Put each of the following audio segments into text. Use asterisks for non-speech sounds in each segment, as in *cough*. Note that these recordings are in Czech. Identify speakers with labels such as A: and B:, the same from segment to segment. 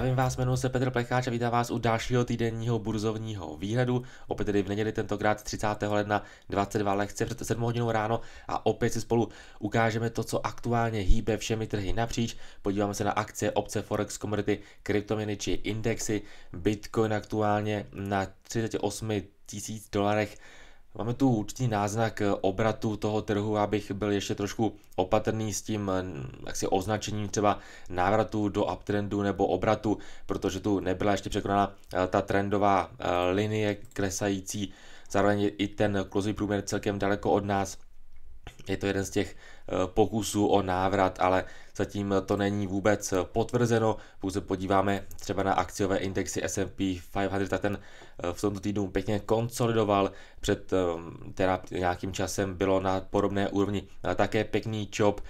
A: Zdravím vás, jmenuji se Petr Plecháč a vítám vás u dalšího týdenního burzovního výhledu. Opět tedy v neděli, tentokrát 30. ledna 22 lehce před 7 hodinou ráno a opět si spolu ukážeme to, co aktuálně hýbe všemi trhy napříč. Podíváme se na akcie, obce, forex, komodity, kryptoměny či indexy. Bitcoin aktuálně na 38 tisíc dolarech Máme tu určitý náznak eh, obratu toho trhu, abych byl ještě trošku opatrný s tím eh, jaksi označením třeba návratu do uptrendu nebo obratu, protože tu nebyla ještě překonána eh, ta trendová linie klesající, zároveň i ten klozový průměr celkem daleko od nás. Je to jeden z těch Eh, pokusu o návrat, ale zatím to není vůbec eh, potvrzeno. Pouze podíváme třeba na akciové indexy S&P 500, ten eh, v tomto týdnu pěkně konsolidoval, před teda nějakým časem bylo na podobné úrovni také pěkný čop.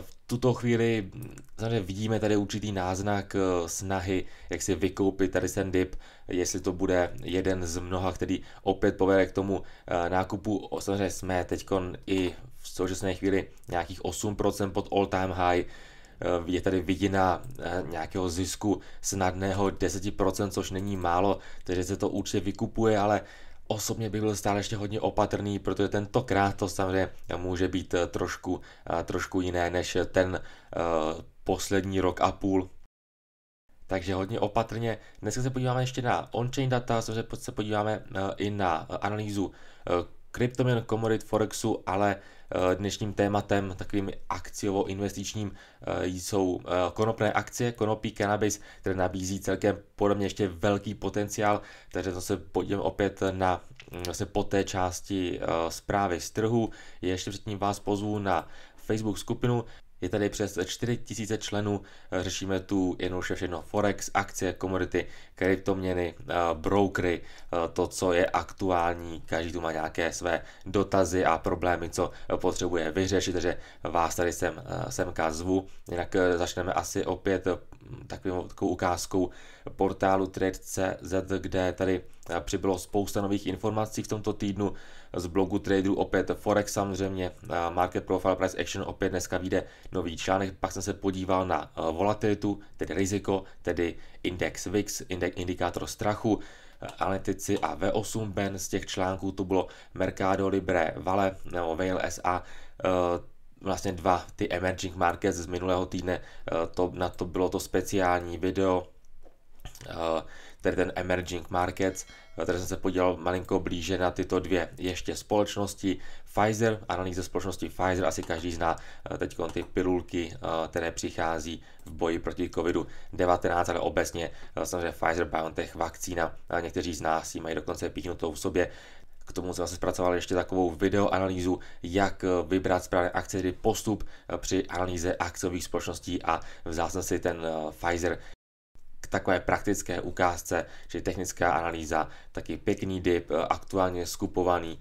A: V tuto chvíli hm, samozřejmě vidíme tady určitý náznak snahy, jak si vykoupit tady ten dip, jestli to bude jeden z mnoha, který opět povede k tomu nákupu. Samozřejmě jsme teď i v současné chvíli nějakých 8% pod all-time high. Eh, je tady viděna eh, nějakého zisku snadného 10%, což není málo, takže se to určitě vykupuje, ale osobně bych byl stále ještě hodně opatrný, protože tentokrát to samozřejmě může být eh, trošku, trošku jiné než ten poslední rok a půl, takže hodně opatrně. Dneska se podíváme ještě na on-chain data, samozřejmě se podíváme i na analýzu kryptoměn, komodit, forexu, ale Eh, dnešním tématem takovým akciovo-investičním eh, jsou eh, konopné akcie, konopí cannabis, které nabízí celkem podobně ještě velký potenciál, takže zase pojďme opět na hm, zase po té části zprávy z trhu. Ještě předtím vás pozvu na Facebook skupinu, je tady přes 4000 členů, řešíme tu jednoduše všechno Forex, akcie, komodity, kryptoměny, eh, brokery, eh, to, co je aktuální. Každý tu má nějaké své dotazy a problémy, co potřebuje vyřešit, takže vás tady sem, eh, semka zvu. Jinak začneme asi opět takovou, takovou ukázkou portálu Trade.cz, kde tady přibylo spousta nových informací v tomto týdnu z blogu traderů, opět Forex samozřejmě, Market Profile Price Action, opět dneska vyjde nový článek, pak jsem se podíval na volatilitu, tedy riziko, tedy Index VIX, index, indikátor strachu, eh, analytici a V8 Ben z těch článků to bylo Mercado Libre Vale nebo Vale SA, eh, vlastně dva ty emerging markets z minulého týdne, eh, to, na to bylo to speciální video, tedy ten emerging markets. Tady jsem se podíval malinko blíže na tyto dvě ještě společnosti. Pfizer, analýza společnosti Pfizer, asi každý zná eh, teď ty pilulky, eh, které přichází v boji proti COVID-19, ale obecně eh, samozřejmě Pfizer, BioNTech, vakcína, někteří z nás ji mají dokonce píchnutou v sobě. K tomu jsme se zpracovali ještě takovou videoanalýzu, jak vybrat správné akcie, postup při analýze akciových společností a vzal jsem si ten Pfizer takové praktické ukázce, že technická analýza, taky pěkný dip, eh, aktuálně skupovaný.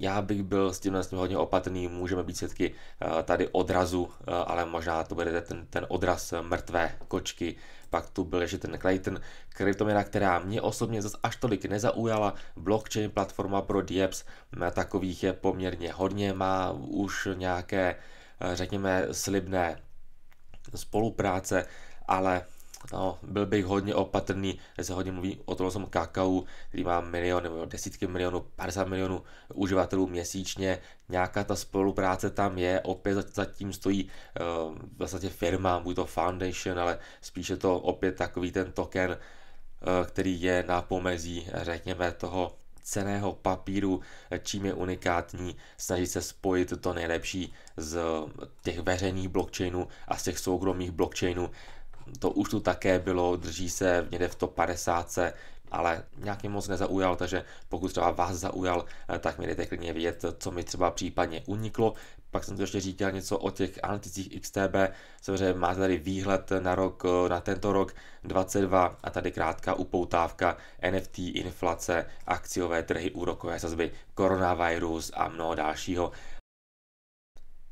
A: Já bych byl s tímhle s tím hodně opatrný, můžeme být svědky eh, tady odrazu, eh, ale možná to bude ten, ten odraz mrtvé kočky, pak tu byl ještě ten Clayton, kryptoměna, která mě osobně zase až tolik nezaujala, blockchain platforma pro dieps, takových je poměrně hodně, má už nějaké, řekněme, slibné spolupráce, ale No, byl bych hodně opatrný, se hodně mluví o tom kakao, který má milion nebo desítky milionů, 50 milionů uživatelů měsíčně. Nějaká ta spolupráce tam je, opět zatím stojí uh, eh, v vlastně firma, buď to foundation, ale spíše to opět takový ten token, uh, který je na pomezí, řekněme, toho ceného papíru, čím je unikátní, snaží se spojit to nejlepší z těch veřejných blockchainů a z těch soukromých blockchainů, to už tu také bylo, drží se někde v top 50, ale nějak mě moc nezaujal, takže pokud třeba vás zaujal, eh, tak mi dejte klidně vědět, co mi třeba případně uniklo. Pak jsem to ještě říkal něco o těch analyticích XTB, samozřejmě máte tady výhled na rok, eh, na tento rok 22 a tady krátká upoutávka NFT, inflace, akciové trhy, úrokové sazby, koronavirus a mnoho dalšího.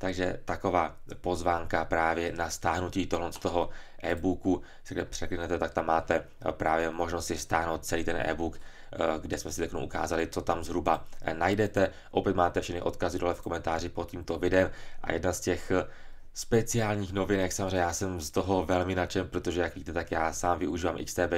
A: Takže taková pozvánka právě na stáhnutí tohle z toho e-booku, se kde překliknete, tak tam máte eh, právě možnost si stáhnout celý ten e-book, eh, kde jsme si teď ukázali, co tam zhruba eh, najdete. Opět máte všechny odkazy dole v komentáři pod tímto videem a jedna z těch speciálních novinek. Samozřejmě já jsem z toho velmi nadšen, protože jak víte, tak já sám využívám XTB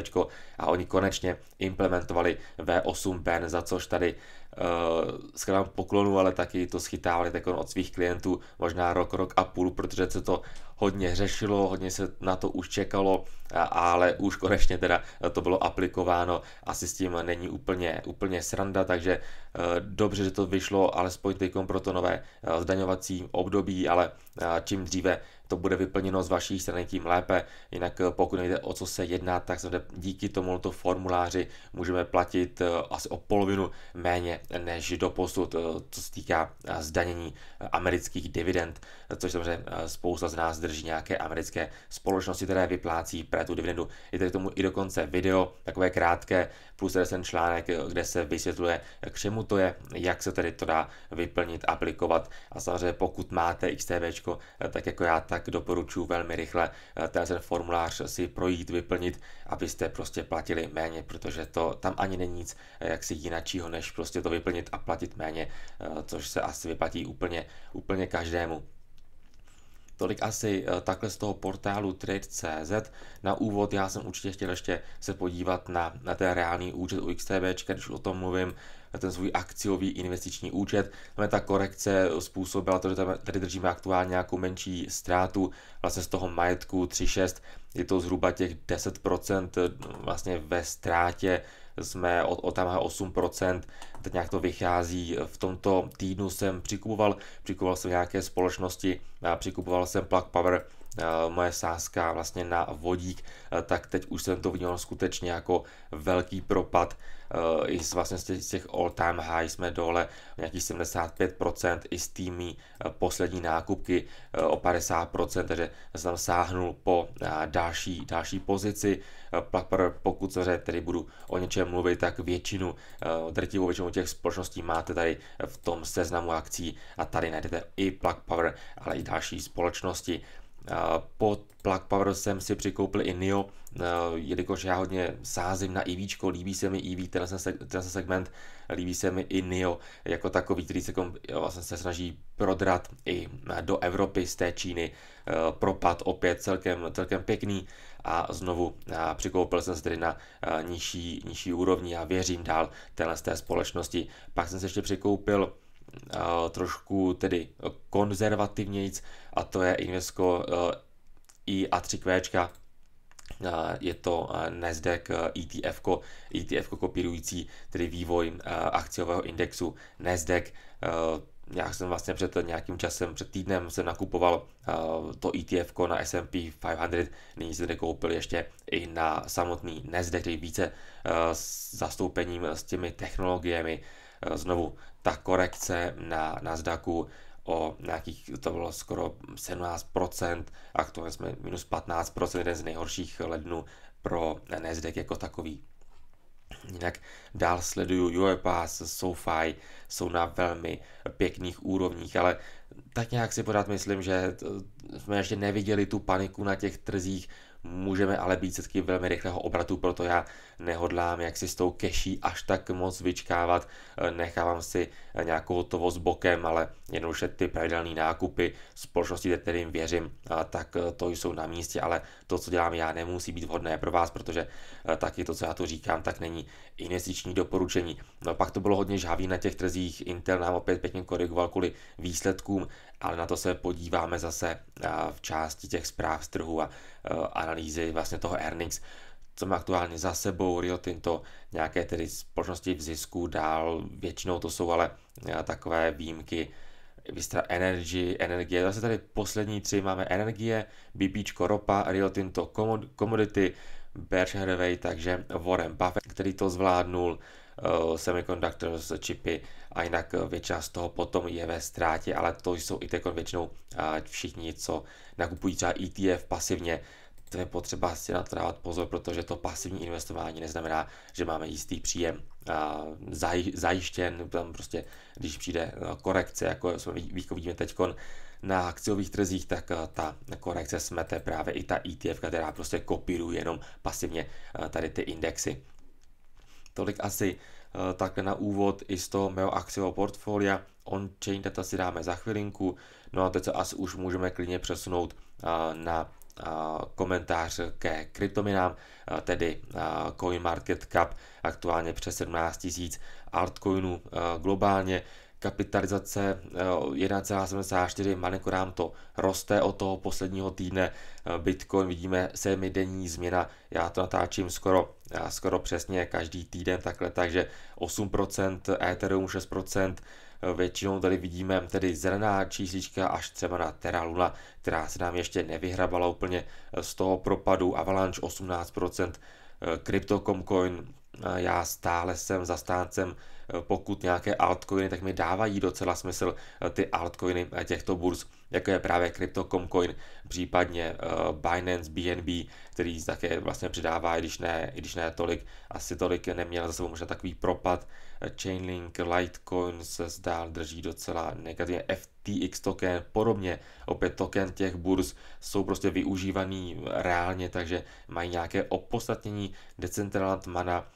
A: a oni konečně implementovali V8 Ben, za což tady Eh, skládám poklonu, ale taky to schytávali tak od svých klientů možná rok, rok a půl, protože se to hodně řešilo, hodně se na to už čekalo, ale už konečně teda to bylo aplikováno. Asi s tím není úplně, úplně sranda, takže eh, dobře, že to vyšlo ale spojit pro to nové eh, zdaňovací období, ale čím dříve to bude vyplněno z vaší strany, tím lépe. Jinak eh, pokud nejde o co se jedná, tak se díky tomuto formuláři můžeme platit eh, asi o polovinu méně než do posud, eh, co se týká zdanění amerických dividend, což samozřejmě spousta z nás drží nějaké americké společnosti, které vyplácí pre tu dividendu. Je tady k tomu i dokonce video, takové krátké, plus tady ten článek, kde se vysvětluje, k čemu to je, jak se tedy to dá vyplnit, aplikovat. A samozřejmě pokud máte XTB, tak jako já, tak tak doporučuji velmi rychle eh, ten formulář si projít, vyplnit, abyste prostě platili méně, protože to tam ani není nic eh, jaksi jinačího, než prostě to vyplnit a platit méně, eh, což se asi vyplatí úplně, úplně každému. Tolik asi takhle z toho portálu trade.cz. Na úvod já jsem určitě chtěl ještě se podívat na, na ten reálný účet u XTB, když o tom mluvím, ten svůj akciový investiční účet. Ta korekce způsobila to, že tady držíme aktuálně nějakou menší ztrátu vlastně z toho majetku 3,6. Je to zhruba těch 10% eh, vlastně ve ztrátě jsme od o tamhle 8%, teď nějak to vychází. V tomto týdnu jsem přikupoval, přikupoval jsem nějaké společnosti, přikupoval jsem Plug Power, eh, moje sázka vlastně na vodík, eh, tak teď už jsem to vnímal skutečně jako velký propad Eh, i z, vlastně z těch all time high jsme dole nějakých 75% i s tými eh, poslední nákupky eh, o 50%, takže jsem sáhnul po další, další pozici. Plapr, pokud se tedy budu o něčem mluvit, tak většinu, drtivou většinu těch společností máte tady v tom seznamu akcí a tady najdete i Plug Power, ale i další společnosti. Pod Plug Power jsem si přikoupil i NIO, e, jelikož já hodně sázím na EV, líbí se mi EV, ten, se, segment, líbí se mi i NIO jako takový, který se, vlastně se snaží prodrat i e, do Evropy z té Číny. E, propad opět celkem, celkem pěkný a znovu přikoupil jsem se tedy na nižší, nižší úrovni a věřím dál téhle z té společnosti. Pak jsem se ještě přikoupil trošku tedy konzervativnějíc, a to je Invesco e, i A3Q, je to e, Nasdaq ETF, e ETF kopírující tedy vývoj akciového indexu Nasdaq. Já jsem vlastně před nějakým časem, před týdnem jsem nakupoval to ETF na S&P 500, nyní jsem koupil ještě i na samotný Nasdaq, tedy více s zastoupením s těmi technologiemi, Eh, znovu ta korekce na Nasdaqu o nějakých, to bylo skoro 17%, aktuálně jsme minus 15%, jeden z nejhorších lednů pro Nasdaq jako takový. Jinak dál sleduju UiPass, SoFi, jsou na velmi pěkných úrovních, ale tak nějak si pořád myslím, že eh, jsme ještě neviděli tu paniku na těch trzích, můžeme ale být svědky velmi rychlého obratu, proto já nehodlám jak si s tou keší až tak moc vyčkávat, eh, nechávám si eh, nějakou hotovost bokem, ale jednoduše ty pravidelné nákupy společnosti, kterým věřím, tak eh, to jsou na místě, ale to, co dělám já, nemusí být vhodné pro vás, protože taky to, co já tu říkám, tak není investiční doporučení. No, pak to bylo hodně žhavý na těch trzích, Intel nám opět pěkně korigoval kvůli výsledkům, ale na to se podíváme zase v části těch zpráv z trhu a analýzy vlastně toho earnings co má aktuálně za sebou Rio Tinto, nějaké tedy společnosti v zisku dál, většinou to jsou ale eh, takové výjimky, Vistra Energy, energie, zase tady poslední tři máme energie, BBčko, ropa, Rio Tinto, commodity, Berkshire Hathaway, takže Warren Buffett, který to zvládnul, eh, semiconductors, čipy a jinak eh, většina z toho potom je ve ztrátě, ale to jsou i teď většinou všichni, co nakupují třeba ETF pasivně, to je potřeba si na to dávat pozor, protože to pasivní investování neznamená, že máme jistý příjem zajištěn, tam prostě, když přijde e, korekce, jako jsme vidíme teď na akciových trzích, tak e, ta korekce smete právě i ta ETF, která prostě kopíruje jenom pasivně e, tady ty indexy. Tolik asi takhle na úvod i z toho mého akciového portfolia. On-chain data si dáme za chvilinku, no a teď se asi už můžeme klidně přesunout na komentář ke kryptominám, tedy CoinMarketCap, aktuálně přes 17 000 altcoinů globálně, kapitalizace 1,74, malinko nám to roste od toho posledního týdne. Bitcoin vidíme semidenní změna, já to natáčím skoro, skoro přesně každý týden takhle, takže 8%, Ethereum 6%, Eh, většinou tady vidíme tedy zelená číslička až třeba na Terra Luna, která se nám ještě nevyhrabala úplně eh, z toho propadu. Avalanche 18%, eh, Crypto.com Coin, já stále jsem zastáncem pokud nějaké altcoiny, tak mi dávají docela smysl ty altcoiny těchto burz, jako je právě Crypto.com Coin, případně Binance BNB, který také vlastně přidává, i když ne, i když ne tolik, asi tolik neměl za sebou možná takový propad, Chainlink Litecoin se zdál drží docela negativně. FTX token, podobně, opět token těch burz jsou prostě využívaný reálně, takže mají nějaké opodstatnění. Decentraland Mana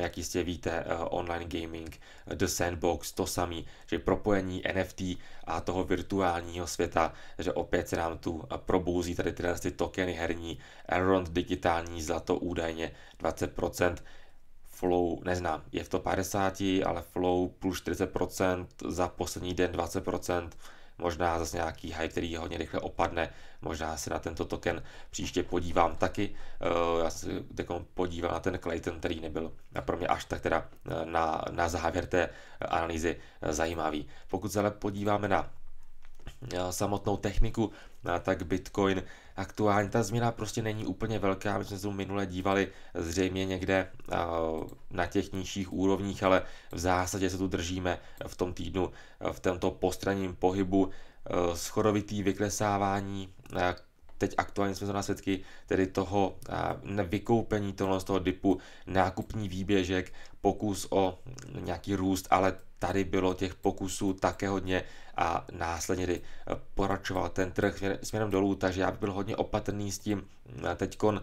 A: jak jistě víte, eh, online gaming, The Sandbox, to samý, že propojení NFT a toho virtuálního světa, že opět se nám tu eh, probouzí tady tyhle ty tokeny herní, Elrond digitální zlato údajně 20%, flow, neznám, je v to 50, ale flow plus 40%, za poslední den 20%, možná zase nějaký high, který hodně rychle opadne, možná se na tento token příště podívám taky. Eh, já se podívám na ten Clayton, který nebyl pro mě až tak teda eh, na, na závěr té eh, analýzy zajímavý. Pokud se ale podíváme na samotnou techniku, na tak Bitcoin. Aktuálně ta změna prostě není úplně velká, my jsme se minule dívali zřejmě někde na těch nižších úrovních, ale v zásadě se tu držíme v tom týdnu v tomto postranním pohybu. E, Schorovitý vyklesávání e, teď aktuálně jsme zrovna svědky tedy toho eh, vykoupení toho, z toho dipu, nákupní výběžek, pokus o nějaký růst, ale tady bylo těch pokusů také hodně a následně kdy eh, poračoval ten trh směrem, dolů, takže já bych byl hodně opatrný s tím eh, teďkon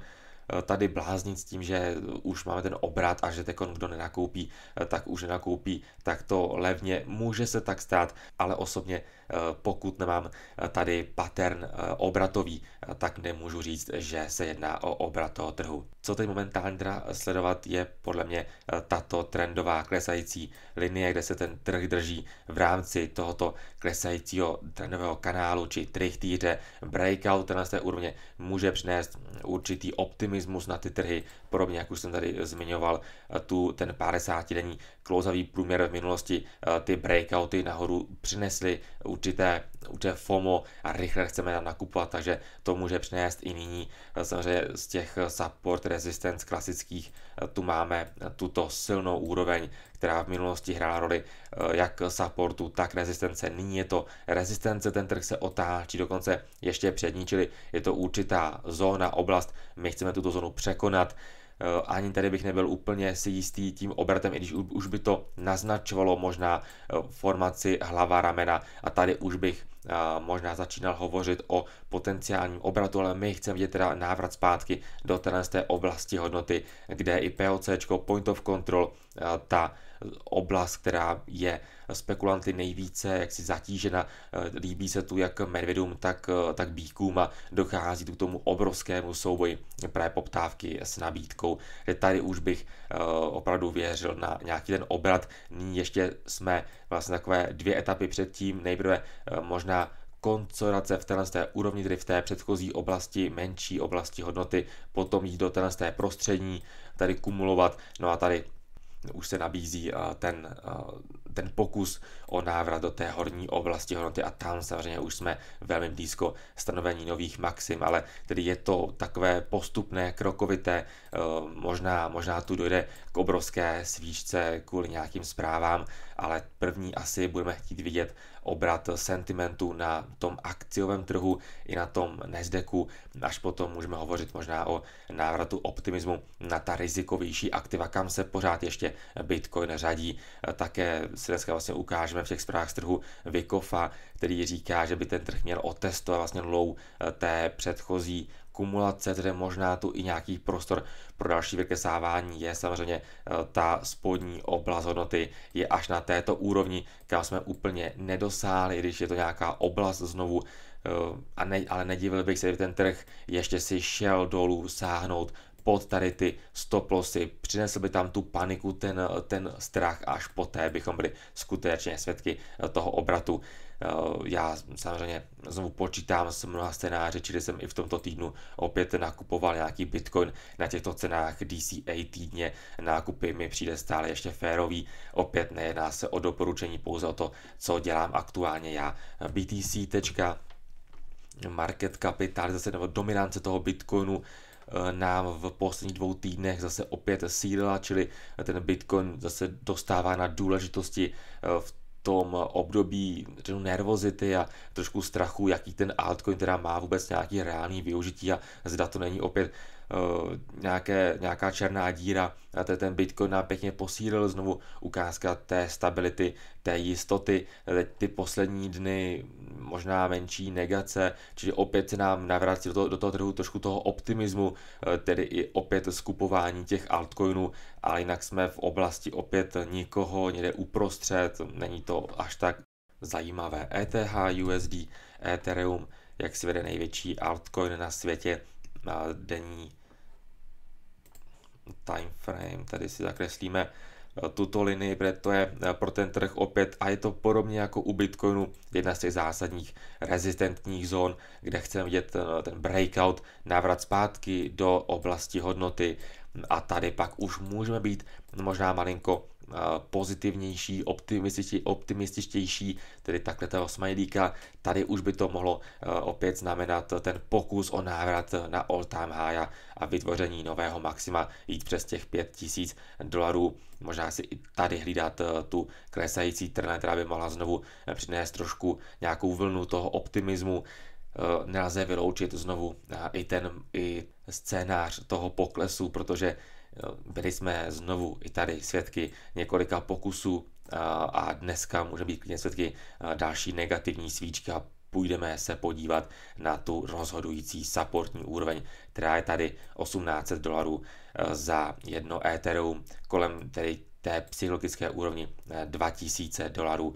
A: tady bláznit s tím, že už máme ten obrat a že tekon kdo nenakoupí, tak už nenakoupí, tak to levně může se tak stát, ale osobně Eh, pokud nemám eh, tady pattern eh, obratový, tak nemůžu říct, že se jedná o obrat toho trhu. Co teď momentálně teda sledovat je podle mě tato trendová klesající linie, kde se ten trh drží v rámci tohoto klesajícího trendového kanálu či trichtýře. Breakout na té úrovně může přinést určitý optimismus na ty trhy, podobně jak už jsem tady zmiňoval tu ten 50 denní klouzavý průměr v minulosti eh, ty breakouty nahoru přinesly určité, určité FOMO a rychle chceme nakupovat, takže to může přinést i nyní. Eh, samozřejmě z těch eh, support resistance klasických tu máme tuto silnou úroveň, která v minulosti hrála roli jak supportu, tak rezistence. Nyní je to rezistence, ten trh se otáčí dokonce ještě před ní, čili je to určitá zóna, oblast. My chceme tuto zónu překonat Eh, ani tady bych nebyl úplně si jistý tím obratem, i když už by to naznačovalo možná eh, formaci hlava ramena a tady už bych eh, možná začínal hovořit o potenciálním obratu, ale my chceme vidět teda návrat zpátky do té oblasti hodnoty, kde i POC, point of control, ta oblast, která je spekulanty nejvíce jaksi zatížena. Eh, líbí se tu jak medvědům, tak, eh, tak bíkům a dochází tu k tomu obrovskému souboji právě poptávky s nabídkou. Tady už bych eh, opravdu věřil na nějaký ten obrat. Nyní ještě jsme vlastně takové dvě etapy předtím. Nejprve možná koncorace v té úrovni, tedy v té předchozí oblasti, menší oblasti hodnoty, potom jít do té prostřední, tady kumulovat, no a tady už se nabízí eh, ten, eh, ten pokus o návrat do té horní oblasti hodnoty a tam samozřejmě už jsme velmi blízko stanovení nových maxim, ale tedy je to takové postupné, krokovité, eh, možná, možná tu dojde k obrovské svíčce kvůli nějakým zprávám, ale první asi budeme chtít vidět obrat sentimentu na tom akciovém trhu i na tom nezdeku. Až potom můžeme hovořit možná o návratu optimismu na ta rizikovější aktiva, kam se pořád ještě Bitcoin řadí. Také si dneska vlastně ukážeme v těch zprávách z trhu Vykofa, který říká, že by ten trh měl otestovat vlastně low té předchozí kumulace, tedy možná tu i nějaký prostor pro další vykesávání je samozřejmě eh, ta spodní oblast hodnoty je až na této úrovni, kam jsme úplně nedosáhli, když je to nějaká oblast znovu, eh, a ne, ale nedivil bych se, kdyby ten trh ještě si šel dolů sáhnout pod tady ty stoplosy, přinesl by tam tu paniku, ten, ten strach, až poté bychom byli skutečně svědky eh, toho obratu. Eh, já samozřejmě znovu počítám s mnoha scénáři, čili jsem i v tomto týdnu opět nakupoval nějaký bitcoin na těchto cenách DCA týdně. Nákupy mi přijde stále ještě férový. Opět nejedná se o doporučení, pouze o to, co dělám aktuálně já. BTC market market kapitalizace nebo dominance toho bitcoinu eh, nám v posledních dvou týdnech zase opět sílila, čili ten Bitcoin zase dostává na důležitosti eh, v tom období řeknu, nervozity a trošku strachu, jaký ten altcoin teda má vůbec nějaký reálný využití a zda to není opět eh, nějaké, nějaká černá díra. A to ten Bitcoin nám pěkně posílil znovu ukázka té stability, té jistoty. Teď ty poslední dny možná menší negace, čili opět se nám navrací do toho, do toho trhu trošku toho optimismu, eh, tedy i opět skupování těch altcoinů, ale jinak jsme v oblasti opět nikoho někde uprostřed, není to až tak zajímavé. ETH, USD, Ethereum, jak si vede největší altcoin na světě, na denní frame, tady si zakreslíme tuto linii, protože to je eh, pro ten trh opět a je to podobně jako u Bitcoinu jedna z těch zásadních rezistentních zón, kde chceme vidět eh, ten, breakout, návrat zpátky do oblasti hodnoty a tady pak už můžeme být možná malinko pozitivnější, optimističtější, tedy takhle toho smajlíka. Tady už by to mohlo e, opět znamenat ten pokus o návrat na all time high a vytvoření nového maxima jít přes těch 5000 dolarů. Možná si i tady hlídat e, tu klesající trend, která by mohla znovu e, přinést trošku nějakou vlnu toho optimismu nelze vyloučit znovu i ten i scénář toho poklesu, protože byli jsme znovu i tady svědky několika pokusů a dneska může být klidně svědky další negativní svíčky a půjdeme se podívat na tu rozhodující supportní úroveň, která je tady 1800 dolarů e, za jedno Ethereum, kolem tedy té psychologické úrovni 2000 e, dolarů.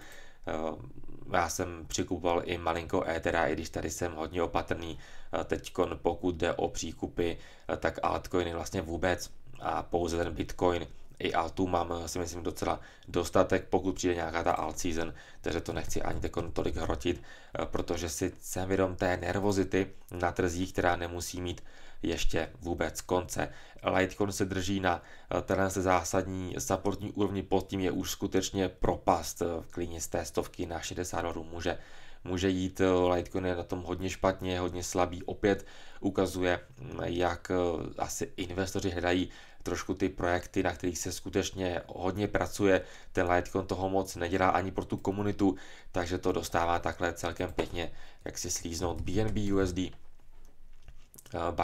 A: E, já jsem přikupoval i malinko Ethera, i když tady jsem hodně opatrný. Teď pokud jde o příkupy, tak altcoiny vlastně vůbec a pouze ten Bitcoin. I altů mám eh, si myslím docela dostatek, pokud přijde nějaká ta alt season, takže to nechci ani tolik hrotit, eh, protože si jsem vědom té nervozity na trzích, která nemusí mít ještě vůbec konce. Litecoin se drží na eh, tenhle zásadní supportní úrovni, pod tím je už skutečně propast v klíně z té stovky na 60 dolarů může může jít eh, Litecoin je na tom hodně špatně, hodně slabý. Opět ukazuje, mm, jak eh, asi investoři hledají trošku ty projekty, na kterých se skutečně hodně pracuje. Ten Litecoin toho moc nedělá ani pro tu komunitu, takže to dostává takhle celkem pěkně, jak si slíznout BNB USD, eh,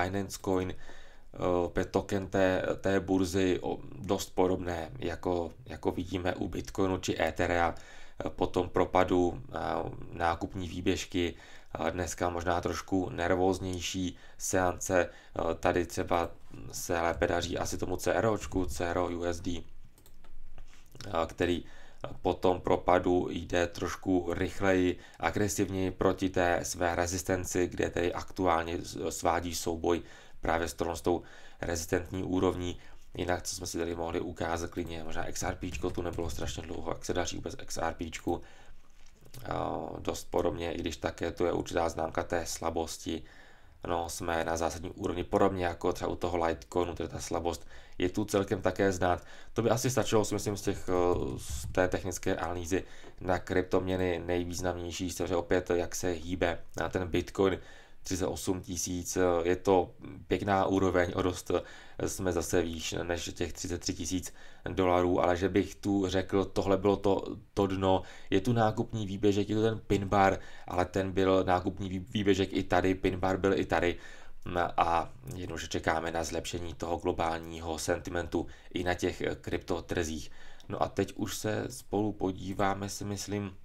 A: Binance Coin, opět token té, té burzy dost podobné, jako, jako vidíme u Bitcoinu či Ethereum po tom propadu eh, nákupní výběžky, dneska možná trošku nervóznější seance, eh, tady třeba se lépe daří asi tomu CROčku, CRO USD, eh, který po tom propadu jde trošku rychleji, agresivněji proti té své rezistenci, kde tedy aktuálně svádí souboj právě s tou rezistentní úrovní Jinak, co jsme si tady mohli ukázat klidně, možná XRP, tu nebylo strašně dlouho, jak se daří vůbec XRP. Eh, dost podobně, i když také to je určitá známka té slabosti. No, jsme na zásadní úrovni, podobně jako třeba u toho Litecoinu, tedy ta slabost je tu celkem také znát. To by asi stačilo, si myslím, z, těch, eh, z té technické analýzy na kryptoměny nejvýznamnější, se opět, jak se hýbe na ten Bitcoin 38 tisíc, eh, je to pěkná úroveň, o dost eh, jsme zase výš než těch 33 tisíc dolarů, ale že bych tu řekl, tohle bylo to, to dno, je tu nákupní výběžek, je to ten pinbar, ale ten byl nákupní výběžek i tady, pinbar byl i tady, mm, a jenom, že čekáme na zlepšení toho globálního sentimentu i na těch eh, kryptotrzích. No a teď už se spolu podíváme, si myslím,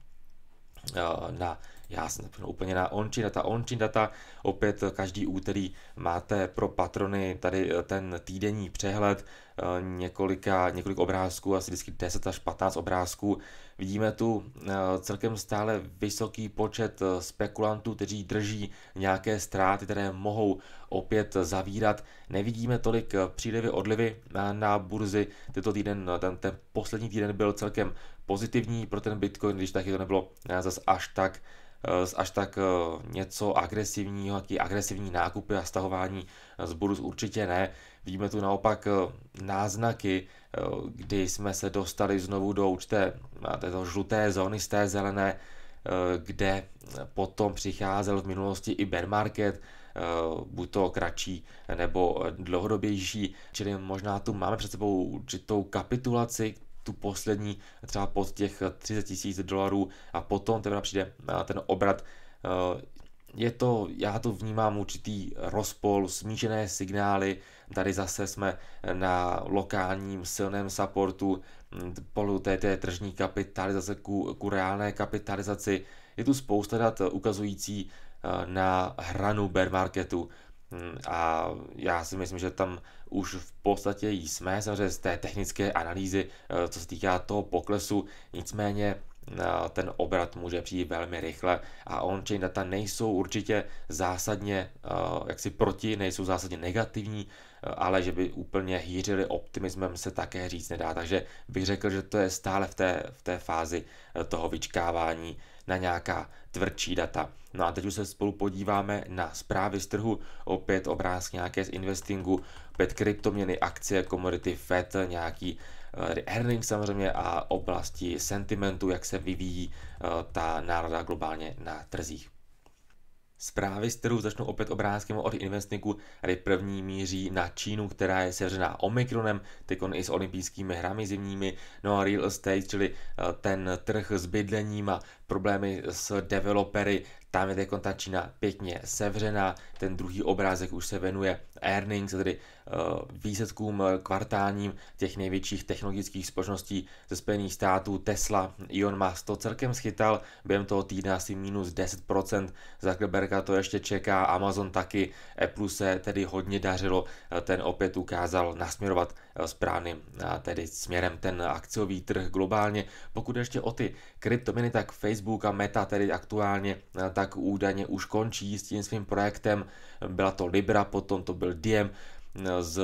A: na já jsem zapomněl úplně na on-chain data. Ončin data, opět každý úterý máte pro patrony tady eh, ten týdenní přehled, eh, několika, několik obrázků, asi vždycky 10 až 15 obrázků. Vidíme tu eh, celkem stále vysoký počet spekulantů, kteří drží nějaké ztráty, které mohou opět zavírat. Nevidíme tolik přílivy, odlivy na, na burzy. Tento týden, ten, ten poslední týden byl celkem pozitivní pro ten Bitcoin, když taky to nebylo zas až tak Eh, až tak eh, něco agresivního, jaký agresivní nákupy a stahování eh, z Borus určitě ne. Vidíme tu naopak náznaky, kdy jsme se dostali znovu do určité této žluté zóny z té zelené, kde potom přicházel v minulosti i bear market, buď to kratší nebo dlouhodobější, čili možná tu máme před sebou určitou kapitulaci, tu poslední třeba pod těch 30 tisíc dolarů a potom teda přijde eh, ten obrat. Eh, je to, já to vnímám určitý rozpol, smíšené signály, tady zase jsme eh, na lokálním silném supportu, hm, polu té, té tržní kapitalizace ku, ku reálné kapitalizaci. Je tu spousta dat ukazující na hranu bear marketu. Hmm, a já si myslím, že tam už v podstatě jsme, samozřejmě z té technické analýzy, eh, co se týká toho poklesu, nicméně eh, ten obrat může přijít velmi rychle a on-chain data nejsou určitě zásadně eh, jaksi proti, nejsou zásadně negativní, ale že by úplně hýřili optimismem se také říct nedá. Takže bych řekl, že to je stále v té, v té fázi toho vyčkávání na nějaká tvrdší data. No a teď už se spolu podíváme na zprávy z trhu, opět obrázky nějaké z investingu, opět kryptoměny, akcie, komodity, FED, nějaký eh, earnings samozřejmě a oblasti sentimentu, jak se vyvíjí eh, ta nálada globálně na trzích. Zprávy, s kterou začnu opět obrázkem od Investniku, tady první míří na Čínu, která je sevřená Omikronem, teď i s olympijskými hrami zimními, no a real estate, čili eh, ten trh s bydlením a problémy s developery tam je teď ta Čína pěkně sevřená, ten druhý obrázek už se venuje earnings, tedy eh, výsledkům eh, kvartálním těch největších technologických společností ze Spojených států. Tesla, Elon Musk to celkem schytal, během toho týdne asi minus 10%, Zuckerberga to ještě čeká, Amazon taky, Apple se tedy hodně dařilo, eh, ten opět ukázal nasměrovat Eh, správným eh, tedy směrem ten akciový trh globálně. Pokud ještě o ty kryptominy, tak Facebook a Meta tedy aktuálně eh, tak údajně už končí s tím svým projektem. Byla to Libra, potom to byl Diem, z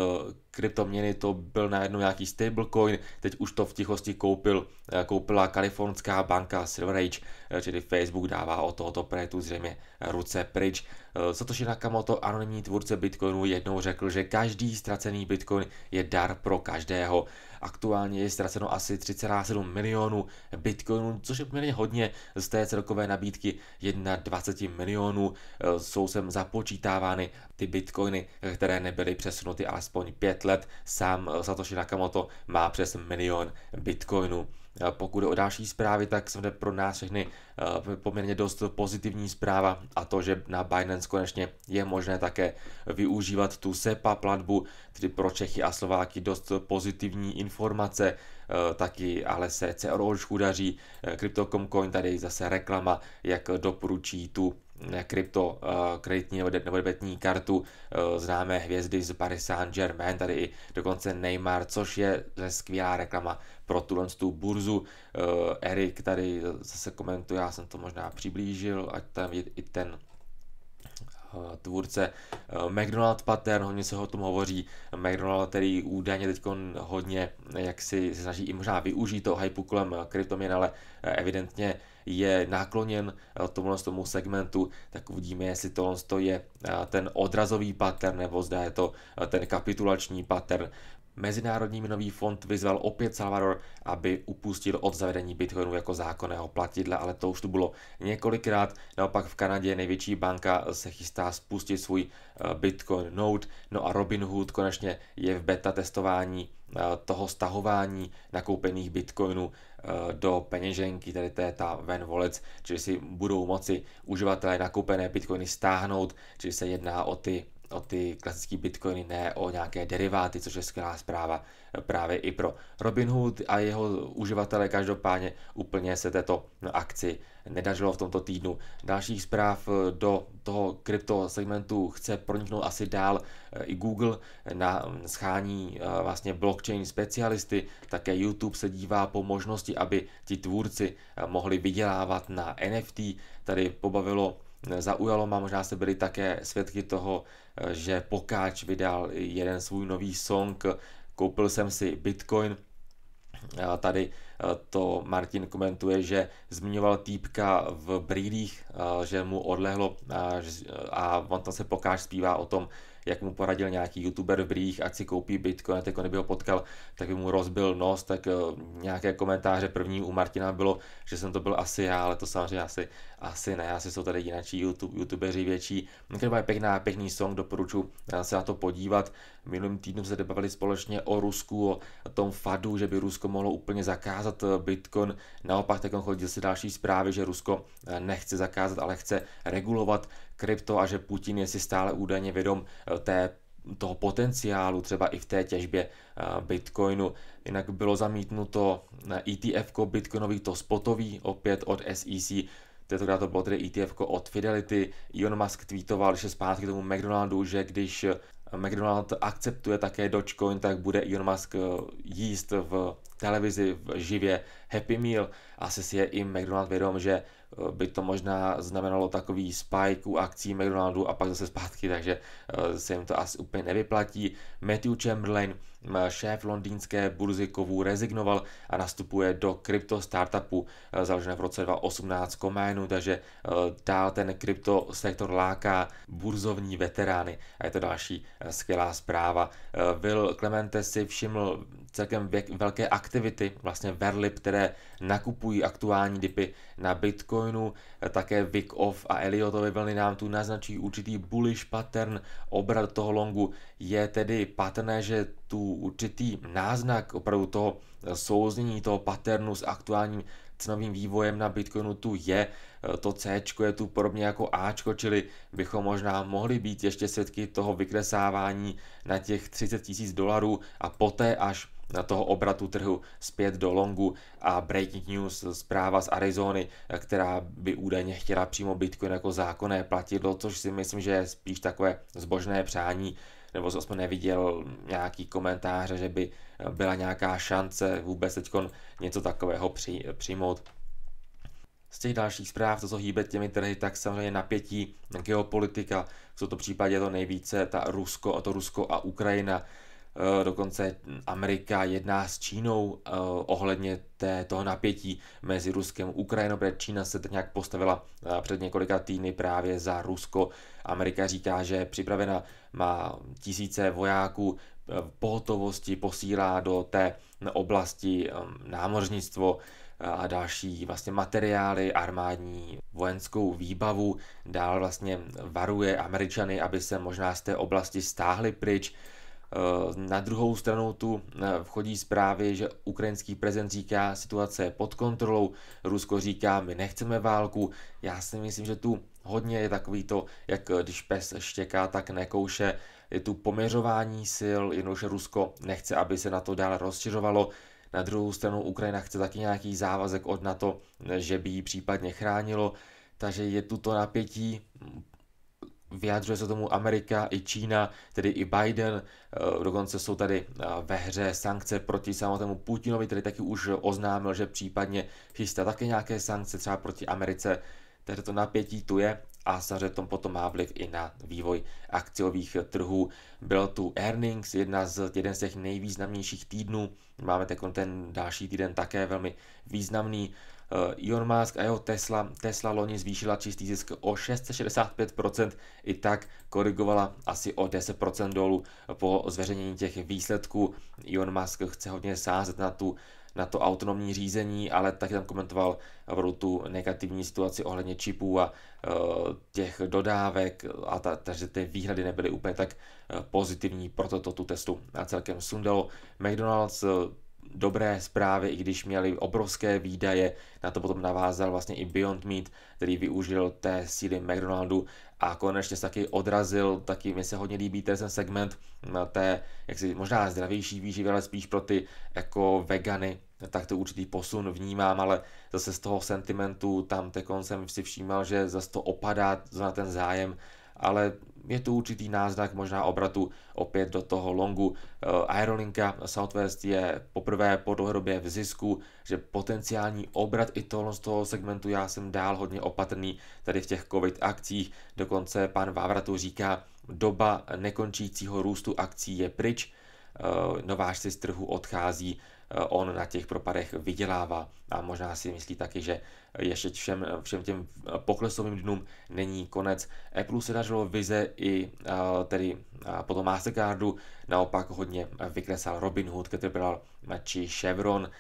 A: kryptoměny to byl najednou nějaký stablecoin, teď už to v tichosti koupil, eh, koupila kalifornská banka Silver Age, eh, čili Facebook dává o tohoto projektu zřejmě ruce pryč. Eh, Satoshi Nakamoto, anonymní tvůrce Bitcoinu, jednou řekl, že každý ztracený Bitcoin je dar pro každého. Aktuálně je ztraceno asi 3,7 milionů bitcoinů, což je poměrně hodně z té celkové nabídky 21 milionů. Jsou sem započítávány ty bitcoiny, které nebyly přesunuty alespoň 5 let. Sám Satoshi Nakamoto má přes milion bitcoinů. Pokud o další zprávy, tak jsme pro nás všechny eh, poměrně dost pozitivní zpráva a to, že na Binance konečně je možné také využívat tu SEPA platbu, tedy pro Čechy a Slováky dost pozitivní informace, eh, taky ale se CROčku daří, eh, Crypto.com Coin tady zase reklama, jak doporučí tu krypto kreditní nebo debetní kartu známé hvězdy z Paris Saint-Germain, tady i dokonce Neymar, což je skvělá reklama pro tuhle tu burzu. Eh, Erik tady zase komentuje, já jsem to možná přiblížil, ať tam je i ten eh, tvůrce eh, McDonald Pattern, hodně se o tom hovoří. McDonald, který údajně teď hodně jak si se snaží i možná využít to hype kolem kryptoměn, ale evidentně je nakloněn tomu tomu segmentu, tak uvidíme, jestli tohle je ten odrazový pattern, nebo zda je to ten kapitulační pattern. Mezinárodní měnový fond vyzval opět Salvador, aby upustil od zavedení Bitcoinu jako zákonného platidla, ale to už tu bylo několikrát. Naopak v Kanadě největší banka se chystá spustit svůj eh, Bitcoin Node, no a Robinhood konečně je v beta testování eh, toho stahování nakoupených bitcoinů eh, do peněženky, tedy to je ta Ven Wallet, čili si budou moci uživatelé nakoupené bitcoiny stáhnout, čili se jedná o ty o ty klasické bitcoiny, ne o nějaké deriváty, což je skvělá zpráva e, právě i pro Robinhood a jeho uživatele. Každopádně úplně se této no, akci nedařilo v tomto týdnu. Dalších zpráv e, do toho krypto segmentu chce proniknout asi dál e, i Google na schání vlastně blockchain specialisty, také YouTube se dívá po možnosti, aby ti tvůrci mohli vydělávat na NFT. Tady pobavilo zaujalo má, možná jste byli také svědky toho, eh, že Pokáč vydal jeden svůj nový song, koupil jsem si Bitcoin, Tady eh, to Martin komentuje, že zmiňoval týpka v brýlích, eh, že mu odlehlo a on tam se Pokáč zpívá o tom, jak mu poradil nějaký youtuber v brýlích, ať si koupí bitcoin, tak kdyby ho potkal, tak by mu rozbil nos, tak nějaké komentáře první u Martina bylo, že jsem to byl asi já, ale to samozřejmě asi asi ne, asi jsou tady jináčí YouTube, youtubeři větší. je pěkná, pěkný song, doporučuji eh, se na to podívat. Minulým týdnu se debavili společně o Rusku, o tom fadu, že by Rusko mohlo úplně zakázat eh, Bitcoin. Naopak tak chodil si další zprávy, že Rusko eh, nechce zakázat, ale chce regulovat krypto a že Putin je si stále údajně vědom té toho potenciálu třeba i v té těžbě Bitcoinu. Jinak bylo zamítnuto ETF e bitcoinový, to spotový opět od SEC, Tentokrát to bylo tedy ETF od Fidelity. Elon Musk tweetoval, že zpátky tomu McDonaldu, že když eh, McDonald akceptuje také Dogecoin, tak bude Elon Musk eh, jíst v televizi živě Happy Meal. Asi si je i McDonald vědom, že eh, by to možná znamenalo takový spike u akcí McDonaldu a pak zase zpátky, takže eh, se jim to asi úplně nevyplatí. Matthew Chamberlain, eh, šéf londýnské burzy kovů, rezignoval a nastupuje do krypto startupu založené v roce 2018 Koménu, takže dál ten krypto sektor láká burzovní veterány a je to další skvělá zpráva. Will Clemente si všiml celkem věk, velké aktivity, vlastně verlip, které nakupují aktuální dipy na Bitcoinu, také Wickoff a Eliotovi vlny nám tu naznačí určitý bullish pattern, obrat toho longu je tedy patrné, že tu určitý náznak opravdu toho souznění toho patternu s aktuálním cenovým vývojem na Bitcoinu tu je, to C je tu podobně jako A, čili bychom možná mohli být ještě svědky toho vykresávání na těch 30 tisíc dolarů a poté až toho obratu trhu zpět do longu a breaking news zpráva z Arizony, která by údajně chtěla přímo Bitcoin jako zákonné platidlo, což si myslím, že je spíš takové zbožné přání, nebo jsem neviděl nějaký komentáře, že by byla nějaká šance vůbec teď něco takového při, přijmout. Z těch dalších zpráv, co se hýbe těmi trhy, tak samozřejmě napětí geopolitika. V tomto případě to nejvíce ta Rusko, a to Rusko a Ukrajina. Eh, dokonce Amerika jedná s Čínou eh, ohledně té, toho napětí mezi Ruskem a Ukrajinou, protože Čína se tak nějak postavila eh, před několika týdny právě za Rusko. Amerika říká, že je připravena, má tisíce vojáků, pohotovosti posílá do té oblasti námořnictvo a další vlastně materiály, armádní vojenskou výbavu, dál vlastně varuje Američany, aby se možná z té oblasti stáhli pryč. Eh, na druhou stranu tu eh, vchodí zprávy, že ukrajinský prezident říká, situace je pod kontrolou, Rusko říká, my nechceme válku. Já si myslím, že tu hodně je takový to, jak eh, když pes štěká, tak nekouše. Je tu poměřování sil, jenomže Rusko nechce, aby se na to dále rozšiřovalo. Na druhou stranu Ukrajina chce taky nějaký závazek od NATO, že by ji případně chránilo, takže je tu to napětí, vyjádřuje se tomu Amerika i Čína, tedy i Biden, eh, dokonce jsou tady eh, ve hře sankce proti samotnému Putinovi, který taky už oznámil, že případně chystá také nějaké sankce třeba proti Americe, takže to napětí tu je a samozřejmě tom potom má vliv i na vývoj akciových trhů. Byl tu earnings, jedna z, jeden z těch nejvýznamnějších týdnů, máme teď ten další týden také velmi významný, Eh, Elon Musk a jeho Tesla, Tesla loni zvýšila čistý zisk o 665%, i tak korigovala asi o 10% dolů po zveřejnění těch výsledků. Elon Musk chce hodně sázet na tu na to autonomní řízení, ale taky tam komentoval opravdu tu negativní situaci ohledně čipů a e, těch dodávek, a ta, takže ty výhledy nebyly úplně tak eh, pozitivní, proto to tu testu celkem sundalo. McDonald's dobré zprávy, i když měli obrovské výdaje. Na to potom navázal vlastně i Beyond Meat, který využil té síly McDonaldu a konečně se taky odrazil, taky mi se hodně líbí ten segment na té, jak si možná zdravější výživě, ale spíš pro ty jako vegany, tak to určitý posun vnímám, ale zase z toho sentimentu tam te koncem si všímal, že zase to opadá na ten zájem, ale je tu určitý náznak možná obratu opět do toho longu. Eh, Aerolinka Southwest je poprvé po dlouhodobě v zisku, že potenciální obrat i toho z toho segmentu já jsem dál hodně opatrný tady v těch covid akcích. Dokonce pan Vávra tu říká, doba nekončícího růstu akcí je pryč, eh, si z trhu odchází Eh, on na těch propadech vydělává a možná si myslí taky, že ještě všem, všem těm eh, poklesovým dnům není konec. Apple e se dařilo vize i eh, tedy tom Mastercardu, naopak hodně Hood, Robinhood, Caterpillar či Chevron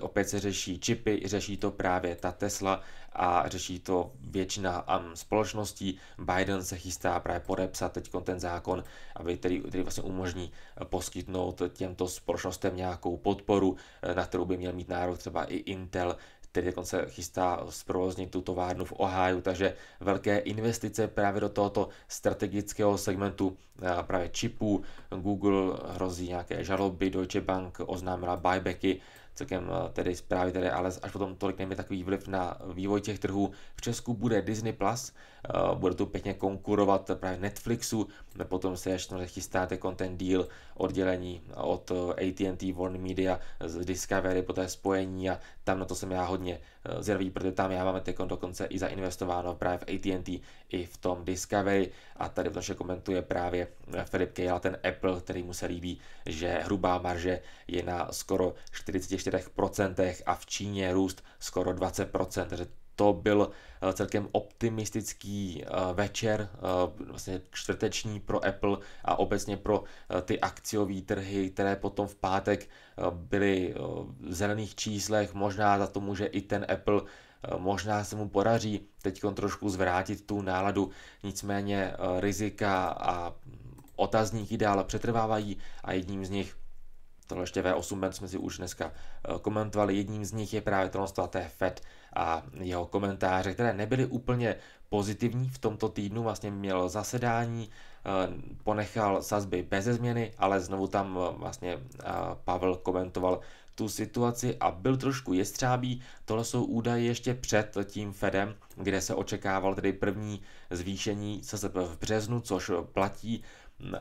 A: opět se řeší čipy, řeší to právě ta Tesla a řeší to většina um, společností. Biden se chystá právě podepsat teď ten zákon, aby který, který vlastně umožní eh, poskytnout těmto společnostem nějakou podporu, eh, na kterou by měl mít nárok třeba i Intel, který dokonce chystá zprovoznit tu továrnu v Ohio, takže velké investice právě do tohoto strategického segmentu eh, právě čipů. Google hrozí nějaké žaloby, Deutsche Bank oznámila buybacky Celkem eh, tedy zprávy tedy ale až potom tolik neměl takový vliv na vývoj těch trhů. V Česku bude Disney Plus, Eh, bude tu pěkně konkurovat právě Netflixu, potom se ještě chystáte content jako deal oddělení od eh, AT&T, Warner Media z Discovery, po té spojení a tam na to jsem já hodně eh, zvědavý, protože tam já máme teď dokonce i zainvestováno právě v AT&T i v tom Discovery a tady v naše komentuje právě Filip Kejla, ten Apple, který mu se líbí, že hrubá marže je na skoro 44% a v Číně růst skoro 20%, takže to byl eh, celkem optimistický eh, večer, eh, vlastně čtvrteční pro Apple a obecně pro ty akciové trhy, které potom v pátek byly v zelených číslech, možná za tomu, že i ten Apple možná se mu podaří teď trošku zvrátit tu náladu, nicméně rizika a otazníky dále přetrvávají a jedním z nich Tohle ještě V8 band jsme si už dneska eh, komentovali. Jedním z nich je právě tohle Fed a jeho komentáře, které nebyly úplně pozitivní v tomto týdnu. Vlastně měl zasedání, eh, ponechal sazby bez změny, ale znovu tam eh, vlastně Pavel komentoval tu situaci a byl trošku jestřábí. Tohle jsou údaje ještě před tím Fedem, kde se očekával tedy první zvýšení sazeb v březnu, což platí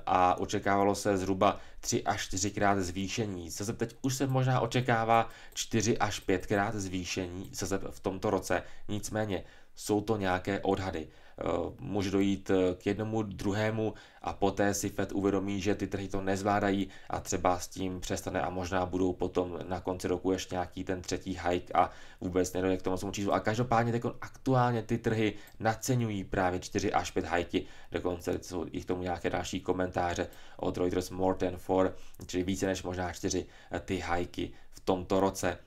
A: a očekávalo se zhruba 3 až 4 krát zvýšení. Sazeb teď už se možná očekává 4 až 5 krát zvýšení sazeb v tomto roce, nicméně jsou to nějaké odhady. Eh, může dojít eh, k jednomu, druhému a poté si Fed uvědomí, že ty trhy to nezvládají a třeba s tím přestane a možná budou potom na konci roku ještě nějaký ten třetí hike a vůbec nedojde k tomu číslu. A každopádně takon aktuálně ty trhy naceňují právě 4 až 5 hajky, dokonce jsou i k tomu nějaké další komentáře od Reuters More Than 4, čili více než možná 4 eh, ty hajky v tomto roce.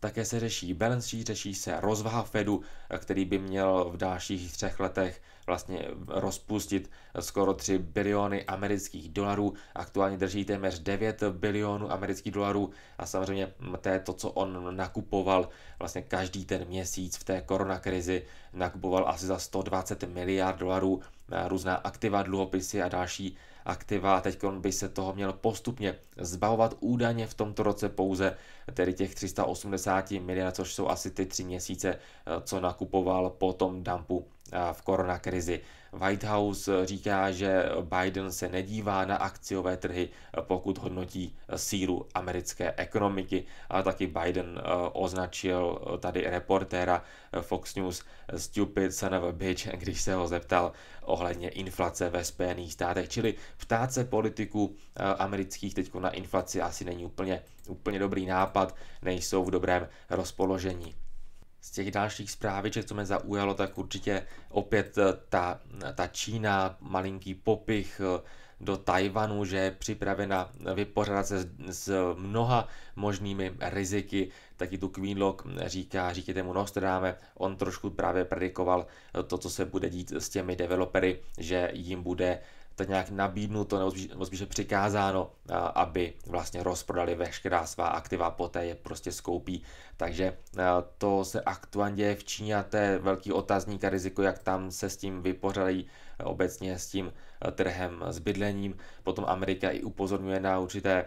A: Také se řeší balance sheet, řeší se rozvaha Fedu, který by měl v dalších třech letech vlastně rozpustit skoro 3 biliony amerických dolarů. Aktuálně drží téměř 9 bilionů amerických dolarů a samozřejmě to je to, co on nakupoval vlastně každý ten měsíc v té koronakrizi. Nakupoval asi za 120 miliard dolarů různá aktiva, dluhopisy a další aktiva. Teď by se toho měl postupně zbavovat údajně v tomto roce pouze tedy těch 380 miliard, což jsou asi ty tři měsíce, eh, co nakupoval po tom dumpu v koronakrizi. White House eh, říká, že Biden se nedívá na akciové trhy, eh, pokud hodnotí eh, sílu americké ekonomiky. A taky Biden označil tady reportéra Fox News stupid son of a bitch, *laughs* když se ho zeptal ohledně inflace ve Spojených státech. Čili ptát se politiků amerických teď na inflaci asi není úplně, úplně dobrý nápad, nejsou v dobrém rozpoložení z těch dalších zpráviček, co mě zaujalo, tak určitě opět eh, ta, ta Čína, malinký popich eh, do Tajvanu, že je připravena vypořádat se s, s mnoha možnými riziky. Taky tu Queenlock říká, říkajte mu Nostrdáme, on trošku právě predikoval eh, to, co se bude dít s těmi developery, že jim bude tak nějak nabídnuto nebo, spíš, nebo spíše přikázáno, aby vlastně rozprodali veškerá svá aktiva, poté je prostě skoupí. Takže to se aktuálně děje v Číně a to je velký otazník a riziko, jak tam se s tím vypořádají obecně s tím trhem s bydlením. Potom Amerika i upozorňuje na určité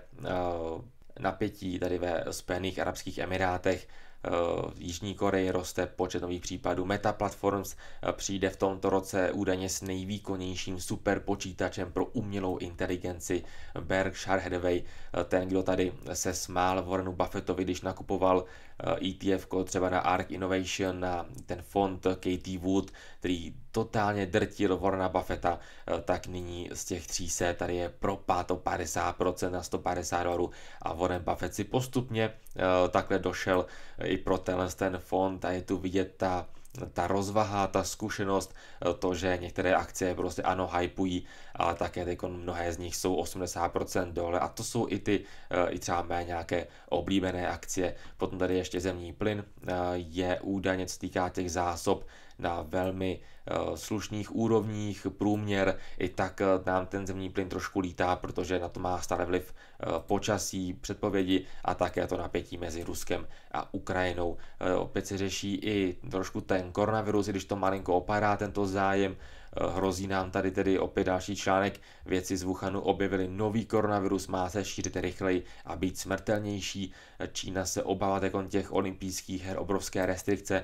A: napětí tady ve Spojených Arabských Emirátech, v eh, Jižní Koreji roste počet nových případů. Meta Platforms eh, přijde v tomto roce údajně s nejvýkonnějším superpočítačem pro umělou inteligenci Berkshire Hathaway. Eh, ten, kdo tady se smál Warrenu Buffettovi, když nakupoval ETF eh, e třeba na ARK Innovation, na ten fond KT Wood, který totálně drtil Warrena Buffetta, eh, tak nyní z těch 300 tady je propad o 50% na 150 dolarů a Warren Buffett si postupně eh, takhle došel i pro tenhle ten fond a je tu vidět ta ta rozvaha, ta zkušenost, eh, to, že některé akcie prostě ano, hypují, ale také teď mnohé z nich jsou 80% dole a to jsou i ty eh, i třeba mé nějaké oblíbené akcie. Potom tady ještě zemní plyn eh, je údajně, co týká těch zásob na velmi Eh, slušných úrovních, průměr, i tak eh, nám ten zemní plyn trošku lítá, protože na to má stále vliv eh, počasí, předpovědi a také to napětí mezi Ruskem a Ukrajinou. Opět se řeší i trošku ten koronavirus, když to malinko opadá tento zájem, Hrozí nám tady tedy opět další článek. Věci z Wuhanu objevili nový koronavirus, má se šířit rychleji a být smrtelnější. Čína se obává těch olympijských her obrovské restrikce,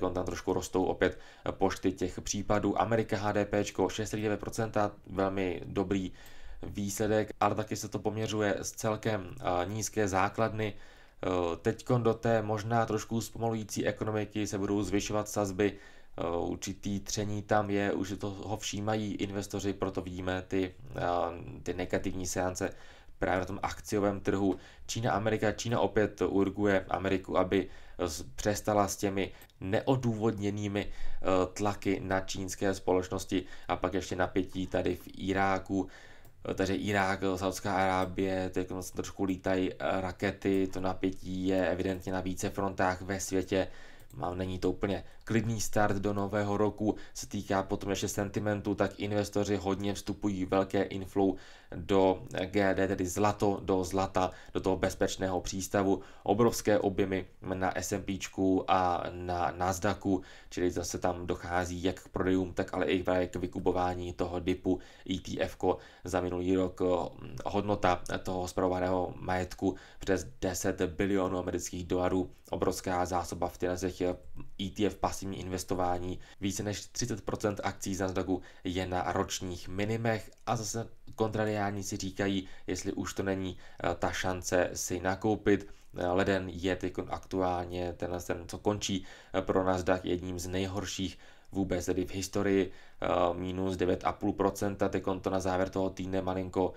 A: on tam trošku rostou opět počty těch případů Amerika HDP 6,9%, velmi dobrý výsledek, ale taky se to poměřuje s celkem nízké základny. E, Teď do té možná trošku zpomalující ekonomiky se budou zvyšovat sazby, e, určitý tření tam je, už toho všímají investoři, proto vidíme ty, ty negativní seance právě na tom akciovém trhu. Čína, Amerika, Čína opět urguje Ameriku, aby přestala s těmi neodůvodněnými eh, tlaky na čínské společnosti a pak ještě napětí tady v Iráku. Eh, takže Irák, eh, Saudská Arábie, teď trošku lítají rakety, to napětí je evidentně na více frontách ve světě. Mám, není to úplně klidný start do nového roku, se týká potom ještě sentimentu, tak investoři hodně vstupují velké inflow do eh, GD, tedy zlato do zlata, do toho bezpečného přístavu. Obrovské objemy na S&P a na Nasdaqu, čili zase tam dochází jak k prodejům, tak ale i k vykupování toho dipu ETF -ko. za minulý rok. Eh, hodnota toho spravovaného majetku přes 10 bilionů amerických dolarů, obrovská zásoba v těch ETF eh, e pasivní investování. Více než 30% akcí z Nasdaqu je na ročních minimech a zase kontrary Libertáři si říkají, jestli už to není eh, ta šance si nakoupit. Eh, leden je teď aktuálně tenhle ten, co končí eh, pro nás tak jedním z nejhorších vůbec tedy v historii minus 9,5%, teď on to na závěr toho týdne malinko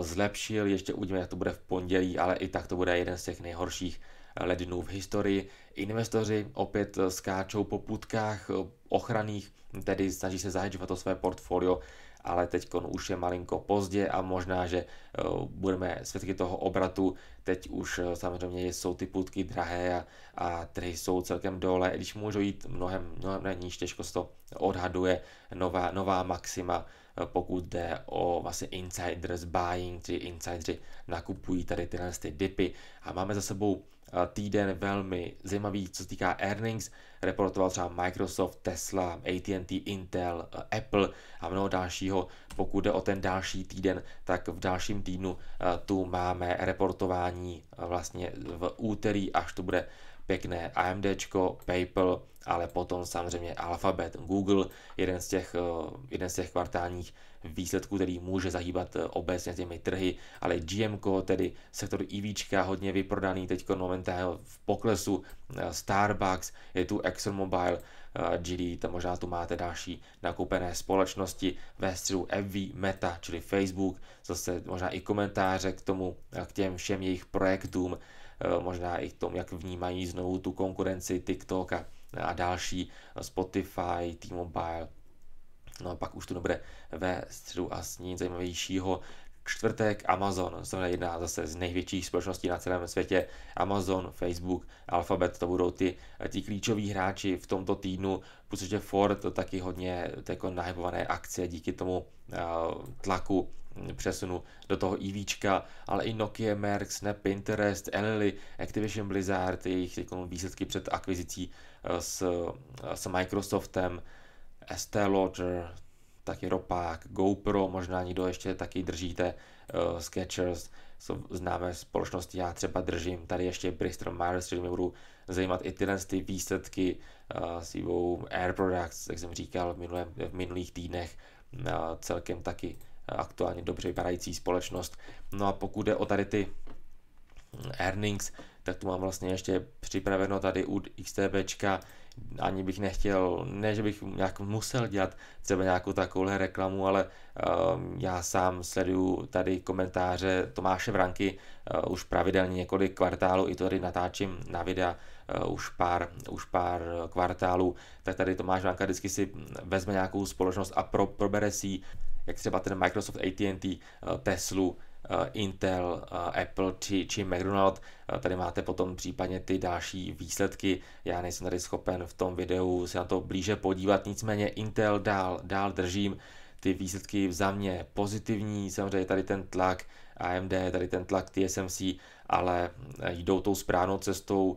A: zlepšil, ještě uvidíme, jak to bude v pondělí, ale i tak to bude jeden z těch nejhorších lednů v historii. Investoři opět skáčou po putkách ochranných, tedy snaží se zahedžovat to své portfolio ale teď už je malinko pozdě a možná, že eh, budeme svědky toho obratu. Teď už eh, samozřejmě jsou ty půdky drahé a, a trhy jsou celkem dole, i když můžou jít mnohem, mnohem níž, těžko se to odhaduje, nová, nová maxima, eh, pokud jde o vlastně insiders buying, tedy insideri nakupují tady tyhle ty dipy a máme za sebou Eh, týden velmi zajímavý, co se týká earnings. Reportoval třeba Microsoft, Tesla, AT&T, Intel, eh, Apple a mnoho dalšího. Pokud jde o ten další týden, tak v dalším týdnu eh, tu máme reportování vlastně v úterý, až to bude pěkné AMD, PayPal, ale potom samozřejmě Alphabet, Google, jeden z těch, eh, jeden z těch kvartálních výsledků, který může zahýbat eh, obecně těmi trhy, ale GMK tedy sektor EV, hodně vyprodaný teď momentálně v poklesu, eh, Starbucks, je tu ExxonMobil, GD, tam možná tu máte další nakoupené společnosti ve středu FV, Meta, čili Facebook, zase možná i komentáře k tomu, k těm všem jejich projektům, Eh, možná i tom, jak vnímají znovu tu konkurenci TikTok a, a další eh, Spotify, T-Mobile. No a pak už to nebude ve středu a s ním zajímavějšího čtvrtek Amazon, to je jedna zase z největších společností na celém světě, Amazon, Facebook, Alphabet, to budou ty, eh, ty klíčoví hráči v tomto týdnu, protože Ford to taky hodně to jako nahypované akce díky tomu uh, tlaku přesunu do toho IVČKA, e ale i Nokia, Merck, Snap, Pinterest, Enly, Activision Blizzard, jejich výsledky před akvizicí eh, s, eh, s Microsoftem, ST Lauder, taky Ropak, GoPro, možná někdo ještě taky držíte, uh, Skechers, jsou známé společnosti, já třeba držím, tady ještě Bristol Myers, který mě budou zajímat i tyhle ty výsledky uh, s Air Products, jak jsem říkal v, minulém, v minulých týdnech, uh, celkem taky aktuálně dobře vypadající společnost. No a pokud jde o tady ty earnings, tak tu mám vlastně ještě připraveno tady u XTBčka, ani bych nechtěl, ne že bych nějak musel dělat třeba nějakou takovouhle reklamu, ale um, já sám sleduju tady komentáře Tomáše Vranky uh, už pravidelně několik kvartálů, i to tady natáčím na videa uh, už, pár, už pár kvartálů, tak tady Tomáš Vranka vždycky si vezme nějakou společnost a pro, probere si jak třeba ten Microsoft AT&T, eh, Tesla, eh, Intel, eh, Apple či, či McDonald. Tady máte potom případně ty další výsledky. Já nejsem tady schopen v tom videu se na to blíže podívat, nicméně Intel dál, dál držím. Ty výsledky za mě pozitivní, samozřejmě tady ten tlak AMD, tady ten tlak TSMC, ale jdou tou správnou cestou.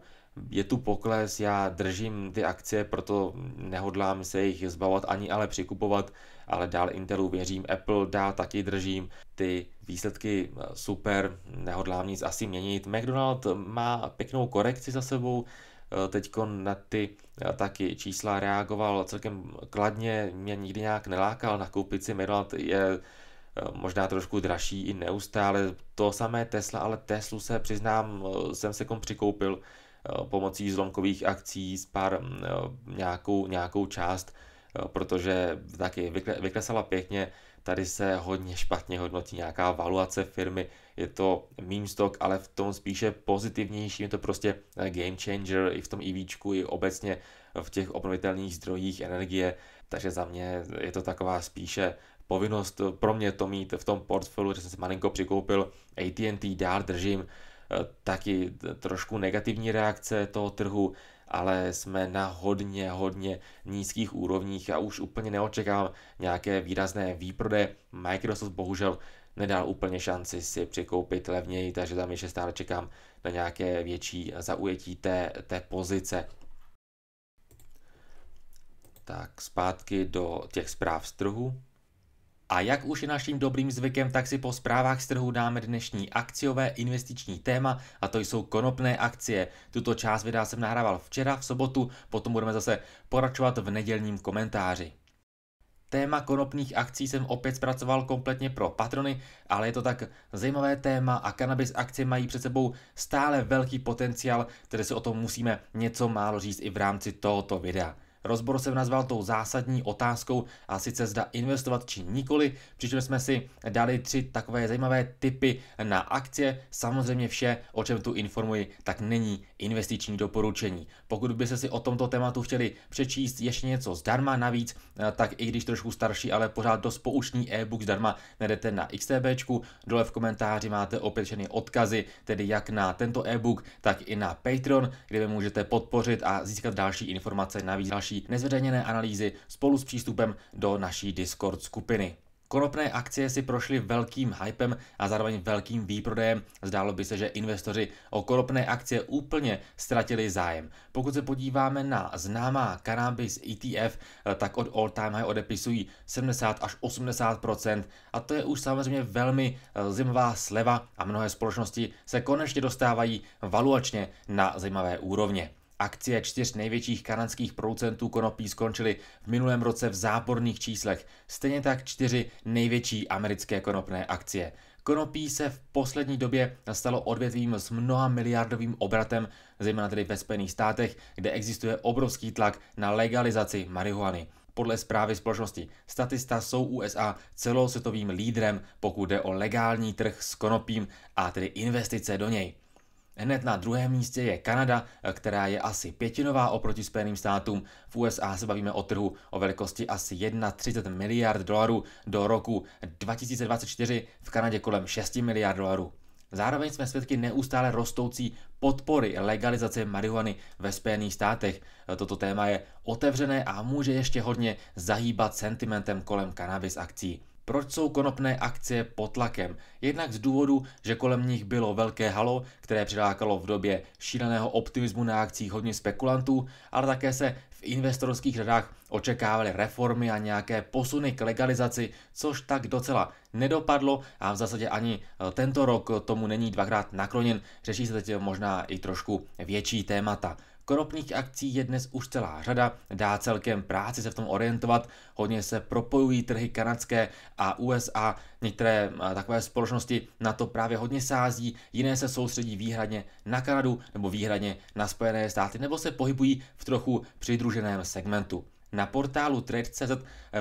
A: Je tu pokles, já držím ty akcie, proto nehodlám se jich zbavovat ani ale přikupovat ale dál Intelu věřím, Apple dál taky držím, ty výsledky eh, super, nehodlám nic asi měnit. McDonald eh, má pěknou korekci za sebou, eh, teď na ty taky čísla reagoval celkem kladně, mě nikdy nějak nelákal, nakoupit si McDonald je možná trošku dražší i neustále. To samé Tesla, ale Teslu se přiznám, jsem se kom přikoupil pomocí zlomkových akcí s pár mm, nějakou, nějakou část protože taky vykresala pěkně, tady se hodně špatně hodnotí nějaká valuace firmy, je to meme stock, ale v tom spíše pozitivnější, je to prostě eh, game changer i v tom EVčku, i obecně v těch obnovitelných zdrojích energie, takže za mě je to taková spíše povinnost pro mě to mít v tom portfoliu, že jsem si malinko přikoupil AT&T, dár držím, Eh, taky eh, trošku negativní reakce toho trhu, ale jsme na hodně, hodně nízkých úrovních a už úplně neočekávám nějaké výrazné výprode. Microsoft bohužel nedal úplně šanci si přikoupit levněji, takže tam ještě stále čekám na nějaké větší zaujetí té, té pozice. Tak zpátky do těch zpráv z trhu. A jak už je naším dobrým zvykem, tak si po zprávách z trhu dáme dnešní akciové investiční téma a to jsou konopné akcie. Tuto část videa jsem nahrával včera v sobotu, potom budeme zase poračovat v nedělním komentáři. Téma konopných akcí jsem opět zpracoval kompletně pro patrony, ale je to tak zajímavé téma a cannabis akcie mají před sebou stále velký potenciál, tedy si o tom musíme něco málo říct i v rámci tohoto videa. Rozbor jsem nazval tou zásadní otázkou a sice zda investovat či nikoli, přičemž jsme si dali tři takové zajímavé typy na akcie. Samozřejmě vše, o čem tu informuji, tak není investiční doporučení. Pokud byste si o tomto tématu chtěli přečíst ještě něco zdarma navíc, eh, tak i když trošku starší, ale pořád dost poučný e-book zdarma najdete na XTBčku. Dole v komentáři máte opět všechny odkazy, tedy jak na tento e-book, tak i na Patreon, kde vy můžete podpořit a získat další informace, navíc další nezveřejněné analýzy spolu s přístupem do naší Discord skupiny. Konopné akcie si prošly velkým hypem a zároveň velkým výprodejem. Zdálo by se, že investoři o konopné akcie úplně ztratili zájem. Pokud se podíváme na známá cannabis ETF, tak od all time high odepisují 70 až 80 a to je už samozřejmě velmi eh, zimová sleva a mnohé společnosti se konečně dostávají valuačně na zajímavé úrovně. Akcie čtyř největších kanadských producentů konopí skončily v minulém roce v záporných číslech, stejně tak čtyři největší americké konopné akcie. Konopí se v poslední době stalo odvětvím s mnoha miliardovým obratem, zejména tedy ve Spojených státech, kde existuje obrovský tlak na legalizaci marihuany. Podle zprávy společnosti Statista jsou USA celosvětovým lídrem, pokud jde o legální trh s konopím a tedy investice do něj. Hned na druhém místě je Kanada, která je asi pětinová oproti Spojeným státům. V USA se bavíme o trhu o velikosti asi 31 miliard dolarů do roku 2024, v Kanadě kolem 6 miliard dolarů. Zároveň jsme svědky neustále rostoucí podpory legalizace marihuany ve Spojených státech. Toto téma je otevřené a může ještě hodně zahýbat sentimentem kolem kanabis akcí. Proč jsou konopné akcie pod tlakem? Jednak z důvodu, že kolem nich bylo velké halo, které přilákalo v době šíleného optimismu na akcích hodně spekulantů, ale také se v investorských řadách očekávaly reformy a nějaké posuny k legalizaci, což tak docela nedopadlo a v zásadě ani eh, tento rok tomu není dvakrát nakloněn. Řeší se teď možná i trošku větší témata. Konopných akcí je dnes už celá řada, dá celkem práci se v tom orientovat, hodně se propojují trhy kanadské a USA, některé takové společnosti na to právě hodně sází, jiné se soustředí výhradně na Kanadu nebo výhradně na Spojené státy nebo se pohybují v trochu přidruženém segmentu. Na portálu Trade.cz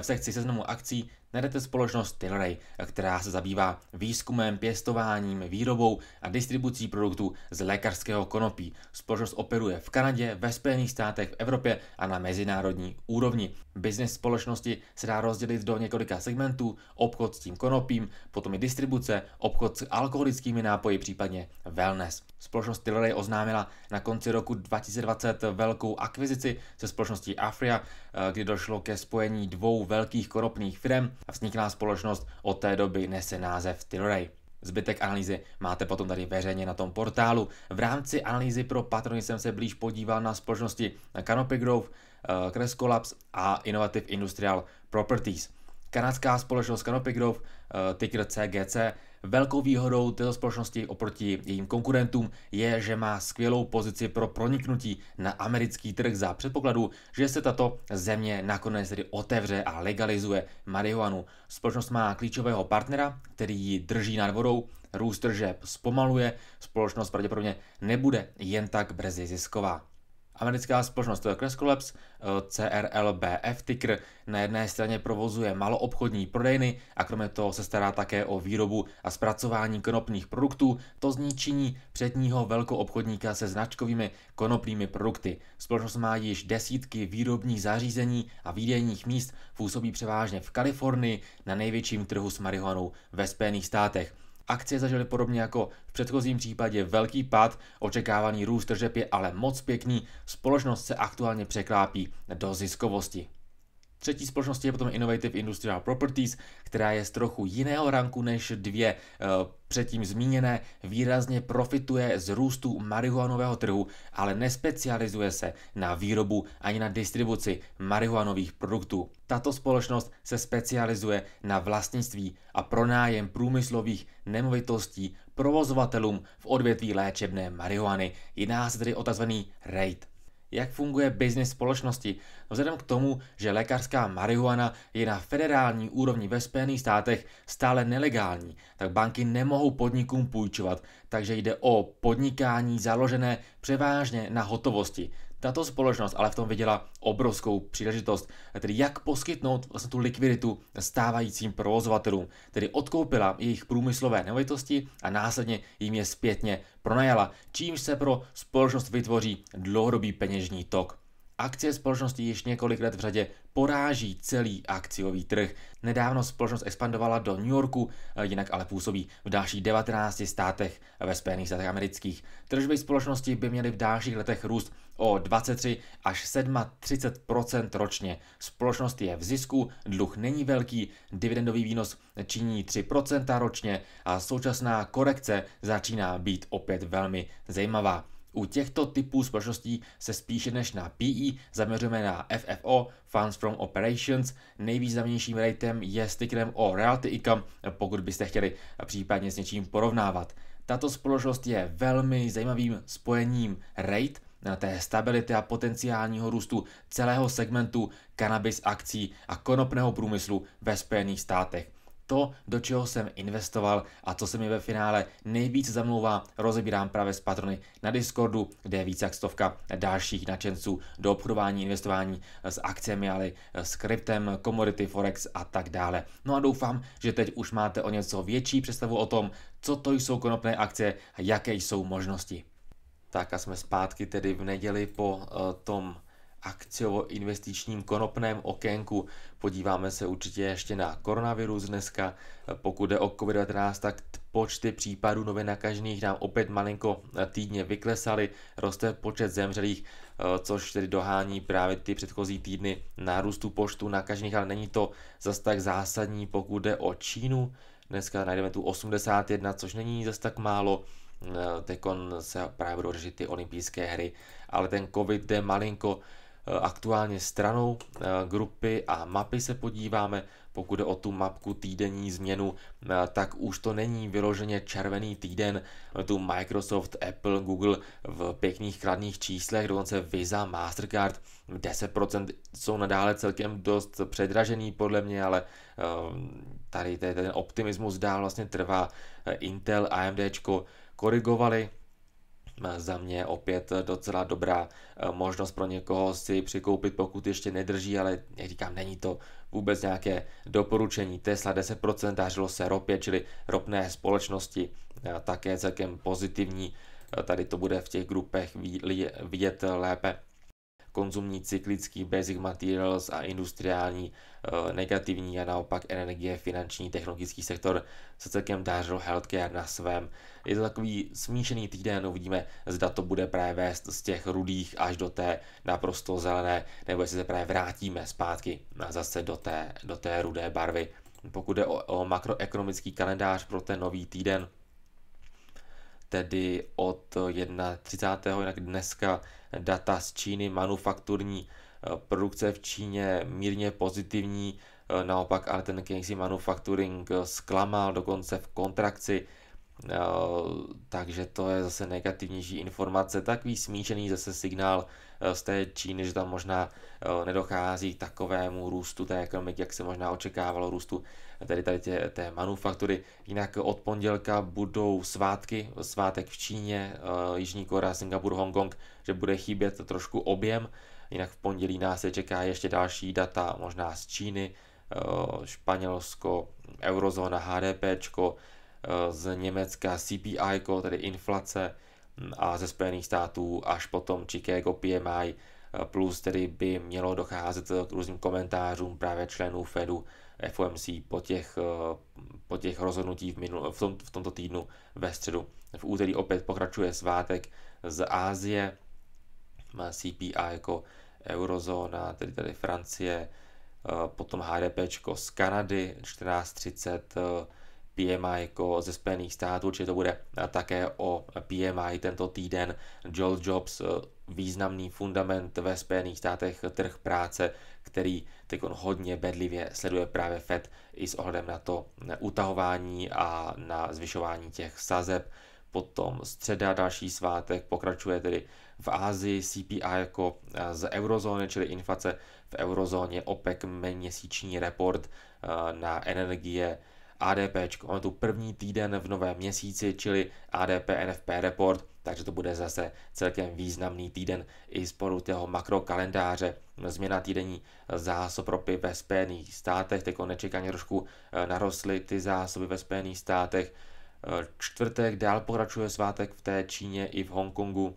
A: v sekci seznamu akcí najdete společnost Tilray, která se zabývá výzkumem, pěstováním, výrobou a distribucí produktů z lékařského konopí. Společnost operuje v Kanadě, ve Spojených státech, v Evropě a na mezinárodní úrovni. Biznis společnosti se dá rozdělit do několika segmentů, obchod s tím konopím, potom i distribuce, obchod s alkoholickými nápoji, případně wellness. Společnost Tilray oznámila na konci roku 2020 velkou akvizici se společností Afria, eh, kdy došlo ke spojení dvou velkých koropných firm a vzniklá společnost od té doby nese název Tilray. Zbytek analýzy máte potom tady veřejně na tom portálu. V rámci analýzy pro patrony jsem se blíž podíval na společnosti Canopy Growth, eh, Crest Collapse a Innovative Industrial Properties. Kanadská společnost Canopy Grove, eh, ticker CGC, Velkou výhodou této společnosti oproti jejím konkurentům je, že má skvělou pozici pro proniknutí na americký trh za předpokladu, že se tato země nakonec tedy otevře a legalizuje marihuanu. Společnost má klíčového partnera, který ji drží nad vodou, růst tržeb zpomaluje, společnost pravděpodobně nebude jen tak brzy zisková. Americká společnost Cresco eh, CRLBF ticker, na jedné straně provozuje maloobchodní prodejny a kromě toho se stará také o výrobu a zpracování konopných produktů. To zničení předního velkoobchodníka se značkovými konopnými produkty. Společnost má již desítky výrobních zařízení a výdejních míst, působí převážně v Kalifornii na největším trhu s marihuanou ve Spojených státech. Akcie zažily podobně jako v předchozím případě velký pad, očekávaný růst tržeb je ale moc pěkný, společnost se aktuálně překlápí do ziskovosti. Třetí společností je potom Innovative Industrial Properties, která je z trochu jiného ranku než dvě eh, předtím zmíněné, výrazně profituje z růstu marihuanového trhu, ale nespecializuje se na výrobu ani na distribuci marihuanových produktů. Tato společnost se specializuje na vlastnictví a pronájem průmyslových nemovitostí provozovatelům v odvětví léčebné marihuany. Jedná se tedy o tzv. REIT jak funguje biznis společnosti. Vzhledem k tomu, že lékařská marihuana je na federální úrovni ve Spojených státech stále nelegální, tak banky nemohou podnikům půjčovat, takže jde o podnikání založené převážně na hotovosti. Tato společnost ale v tom viděla obrovskou příležitost, tedy jak poskytnout vlastně tu likviditu stávajícím provozovatelům, tedy odkoupila jejich průmyslové nemovitosti a následně jim je zpětně pronajala, čímž se pro společnost vytvoří dlouhodobý peněžní tok. Akcie společnosti již několik let v řadě poráží celý akciový trh. Nedávno společnost expandovala do New Yorku, eh, jinak ale působí v dalších 19 státech ve Spojených státech amerických. Tržby společnosti by měly v dalších letech růst o 23 až 37 ročně. Společnost je v zisku, dluh není velký, dividendový výnos činí 3 ročně a současná korekce začíná být opět velmi zajímavá. U těchto typů společností se spíše než na PE zaměřujeme na FFO, Funds from Operations. Nejvýznamnějším ratem je s tickerem o Realty Income, pokud byste chtěli případně s něčím porovnávat. Tato společnost je velmi zajímavým spojením rate, na té stability a potenciálního růstu celého segmentu cannabis akcí a konopného průmyslu ve Spojených státech to, do čeho jsem investoval a co se mi ve finále nejvíc zamlouvá, rozebírám právě s patrony na Discordu, kde je více jak stovka dalších nadšenců do obchodování, investování eh, s akcemi, ale eh, s kryptem, komodity, forex a tak dále. No a doufám, že teď už máte o něco větší představu o tom, co to jsou konopné akce a jaké jsou možnosti. Tak a jsme zpátky tedy v neděli po uh, tom akciovo-investičním konopném okénku. Podíváme se určitě ještě na koronavirus dneska. Pokud jde o COVID-19, tak počty případů nově nakažených nám opět malinko eh, týdně vyklesaly, roste počet zemřelých, eh, což tedy dohání právě ty předchozí týdny nárůstu počtu nakažených, ale není to zas tak zásadní, pokud jde o Čínu. Dneska najdeme tu 81, což není zas tak málo eh, Teď se právě budou řešit ty olympijské hry, ale ten covid jde malinko Eh, aktuálně stranou, eh, grupy a mapy se podíváme. Pokud jde o tu mapku týdenní změnu, eh, tak už to není vyloženě červený týden. Tu Microsoft, Apple, Google v pěkných kladných číslech, dokonce Visa, Mastercard 10% jsou nadále celkem dost předražený podle mě, ale tady ten optimismus dál vlastně trvá. Intel, AMD korigovali za mě opět docela dobrá eh, možnost pro někoho si přikoupit, pokud ještě nedrží, ale jak říkám, není to vůbec nějaké doporučení. Tesla 10%, dařilo se ropě, čili ropné společnosti, eh, také celkem pozitivní. Eh, tady to bude v těch grupech vidět lépe konzumní cyklický basic materials a industriální eh, negativní a naopak energie, finanční, technologický sektor se celkem dářil healthcare na svém. Je to takový smíšený týden, uvidíme, zda to bude právě vést z těch rudých až do té naprosto zelené, nebo jestli se právě vrátíme zpátky zase do té, do té rudé barvy. Pokud jde o, o makroekonomický kalendář pro ten nový týden, tedy od 31. jinak dneska data z Číny, manufakturní eh, produkce v Číně mírně pozitivní, eh, naopak ale ten Kingsley Manufacturing eh, zklamal dokonce v kontrakci Eh, takže to je zase negativnější informace, takový smíšený zase signál eh, z té Číny, že tam možná eh, nedochází k takovému růstu té ekonomiky, jak se možná očekávalo růstu tady, tady tě, té manufaktury. Jinak od pondělka budou svátky, svátek v Číně, Jižní Korea, Singapur, Hongkong, že bude chybět trošku objem, jinak v pondělí nás se čeká ještě další data, možná z Číny, Španělsko, eurozóna, HDPčko, z Německa CPI, tedy inflace, hm, a ze Spojených států až potom Chicago PMI, eh, plus tedy by mělo docházet k různým komentářům právě členů Fedu FOMC po těch, eh, po těch rozhodnutí v, minul, v, tom, v tomto týdnu ve středu. V úterý opět pokračuje svátek z Ázie, má CPI jako eurozóna, tedy tady Francie, eh, potom HDP z Kanady 1430, PMI jako ze Spojených států, určitě to bude eh, také o PMI tento týden. Joel Jobs, eh, významný fundament ve Spojených státech trh práce, který teď hodně bedlivě sleduje právě Fed i s ohledem na to eh, utahování a na zvyšování těch sazeb. Potom středa, další svátek, pokračuje tedy v Ázii CPI jako z eurozóny, čili inflace v eurozóně, OPEC měsíční report na energie, ADP, on tu první týden v novém měsíci, čili ADP NFP report, takže to bude zase celkem významný týden i z poru toho makrokalendáře. Změna týdenní zásob ropy ve Spojených státech, teď nečekaně trošku eh, narostly ty zásoby ve Spojených státech. Eh, čtvrtek dál pokračuje svátek v té Číně i v Hongkongu.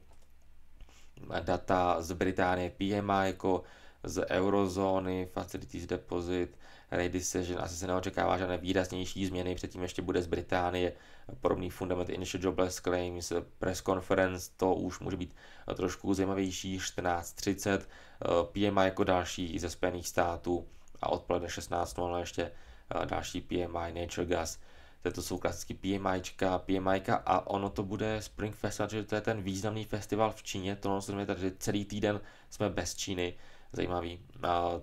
A: Data z Británie PMI jako z eurozóny, facilities deposit, se, Decision. Asi se neočekává žádné výraznější změny, předtím ještě bude z Británie podobný Fundament Initial Jobless Claims, press conference, to už může být trošku zajímavější, 14.30, PMI jako další ze Spojených států a odpoledne 16.00 ještě eh, další PMI Nature Gas. To jsou klasicky PMIčka, PMIka a ono to bude Spring Festival, že to je ten významný festival v Číně, to no, tady celý týden jsme bez Číny, zajímavý.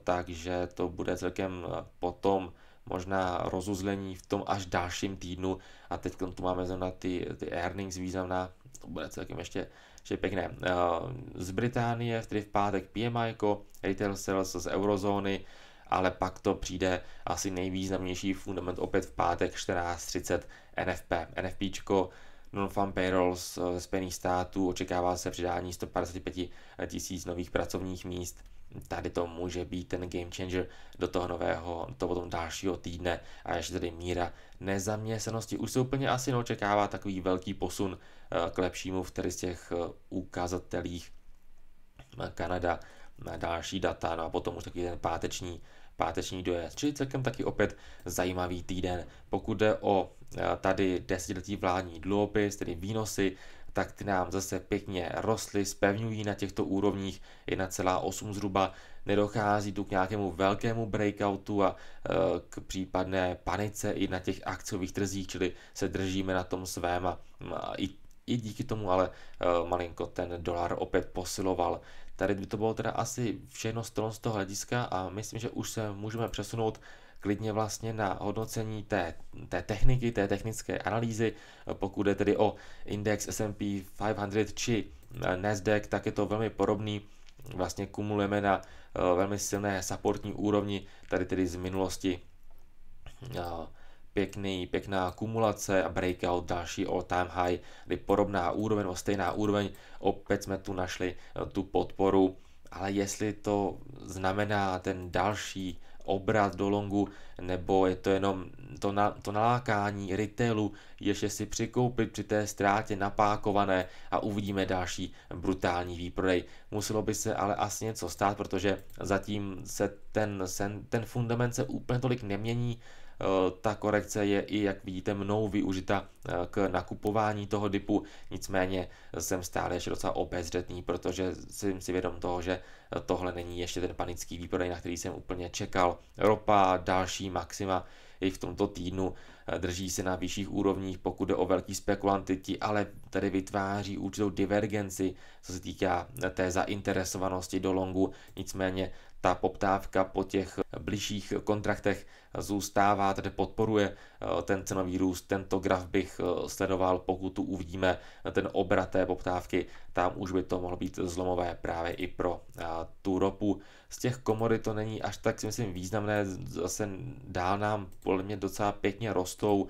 A: Takže to bude celkem potom možná rozuzlení v tom až dalším týdnu a teď tu máme zrovna ty, ty earnings významná, to bude celkem ještě, ještě pěkné. Z Británie, tedy v pátek PMI, retail sales z eurozóny, ale pak to přijde asi nejvýznamnější fundament opět v pátek 14.30 NFP. NFPčko non-farm payrolls eh, ze Spojených států očekává se přidání 155 tisíc nových pracovních míst tady to může být ten game changer do toho nového, to potom dalšího týdne a ještě tady míra nezaměstnanosti už se úplně asi neočekává takový velký posun eh, k lepšímu v tedy z těch eh, ukazatelích eh, Kanada na další data, no a potom už takový ten páteční páteční dojezd. Čili celkem taky opět zajímavý týden. Pokud jde o tady desetiletí vládní dluhopis, tedy výnosy, tak ty nám zase pěkně rostly, spevňují na těchto úrovních 1,8 zhruba, nedochází tu k nějakému velkému breakoutu a e, k případné panice i na těch akciových trzích, čili se držíme na tom svém a, i, i díky tomu ale e, malinko ten dolar opět posiloval. Tady by to bylo teda asi všechno z toho hlediska a myslím, že už se můžeme přesunout klidně vlastně na hodnocení té, té techniky, té technické analýzy. Pokud je tedy o index S&P 500 či Nasdaq, tak je to velmi podobný. Vlastně kumulujeme na eh, velmi silné supportní úrovni, tady tedy z minulosti eh, pěkný, pěkná kumulace a breakout, další all time high, kdy podobná úroveň, o stejná úroveň, opět jsme tu našli eh, tu podporu, ale jestli to znamená ten další obrat do longu, nebo je to jenom to, na, to nalákání retailu, ještě si přikoupit při té ztrátě napákované a uvidíme další brutální výprodej. Muselo by se ale asi něco stát, protože zatím se ten, sen, ten fundament se úplně tolik nemění, Eh, ta korekce je i, jak vidíte, mnou využita eh, k nakupování toho dipu, nicméně jsem stále ještě docela obezřetný, protože jsem si vědom toho, že eh, tohle není ještě ten panický výprodej, na který jsem úplně čekal. Ropa, další maxima, i v tomto týdnu drží se na vyšších úrovních, pokud jde o velký spekulanty, ti ale tady vytváří určitou divergenci, co se týká té zainteresovanosti do longu, nicméně ta poptávka po těch blížších kontraktech zůstává, tedy podporuje eh, ten cenový růst. Tento graf bych eh, sledoval, pokud tu uvidíme eh, ten obrat té poptávky, tam už by to mohlo být zlomové právě i pro tu ropu. Z těch komory to není až tak, si myslím, významné, zase dál nám podle mě docela pěkně rostou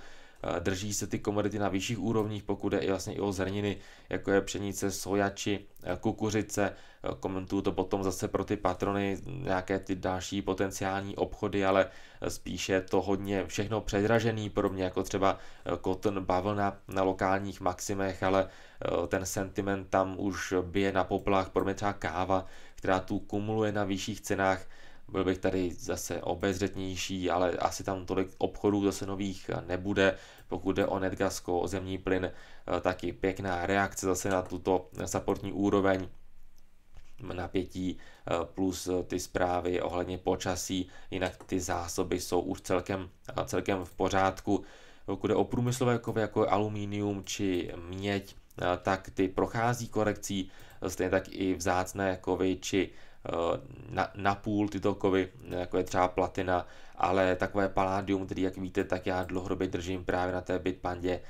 A: Eh, drží se ty komodity na vyšších úrovních, pokud je i vlastně i o zrniny, jako je pšenice, sojači, eh, kukuřice. Eh, komentuju to potom zase pro ty patrony, nějaké ty další potenciální obchody, ale spíše to hodně všechno předražený, podobně jako třeba koton bavlna na lokálních maximech, ale ten sentiment tam už bije na poplach, pro mě třeba káva, která tu kumuluje na vyšších cenách, byl bych tady zase obezřetnější, ale asi tam tolik obchodů zase nových nebude. Pokud jde o Netgasko, o zemní plyn, eh, taky pěkná reakce zase na tuto supportní úroveň napětí eh, plus eh, ty zprávy ohledně počasí, jinak ty zásoby jsou už celkem, celkem v pořádku. Pokud jde o průmyslové kovy jako je aluminium či měď, tak ty prochází korekcí, stejně tak i vzácné kovy či Eh, na, na půl tyto kovy, jako je třeba platina, ale takové paládium, který jak víte, tak já dlouhodobě držím právě na té Bitpandě,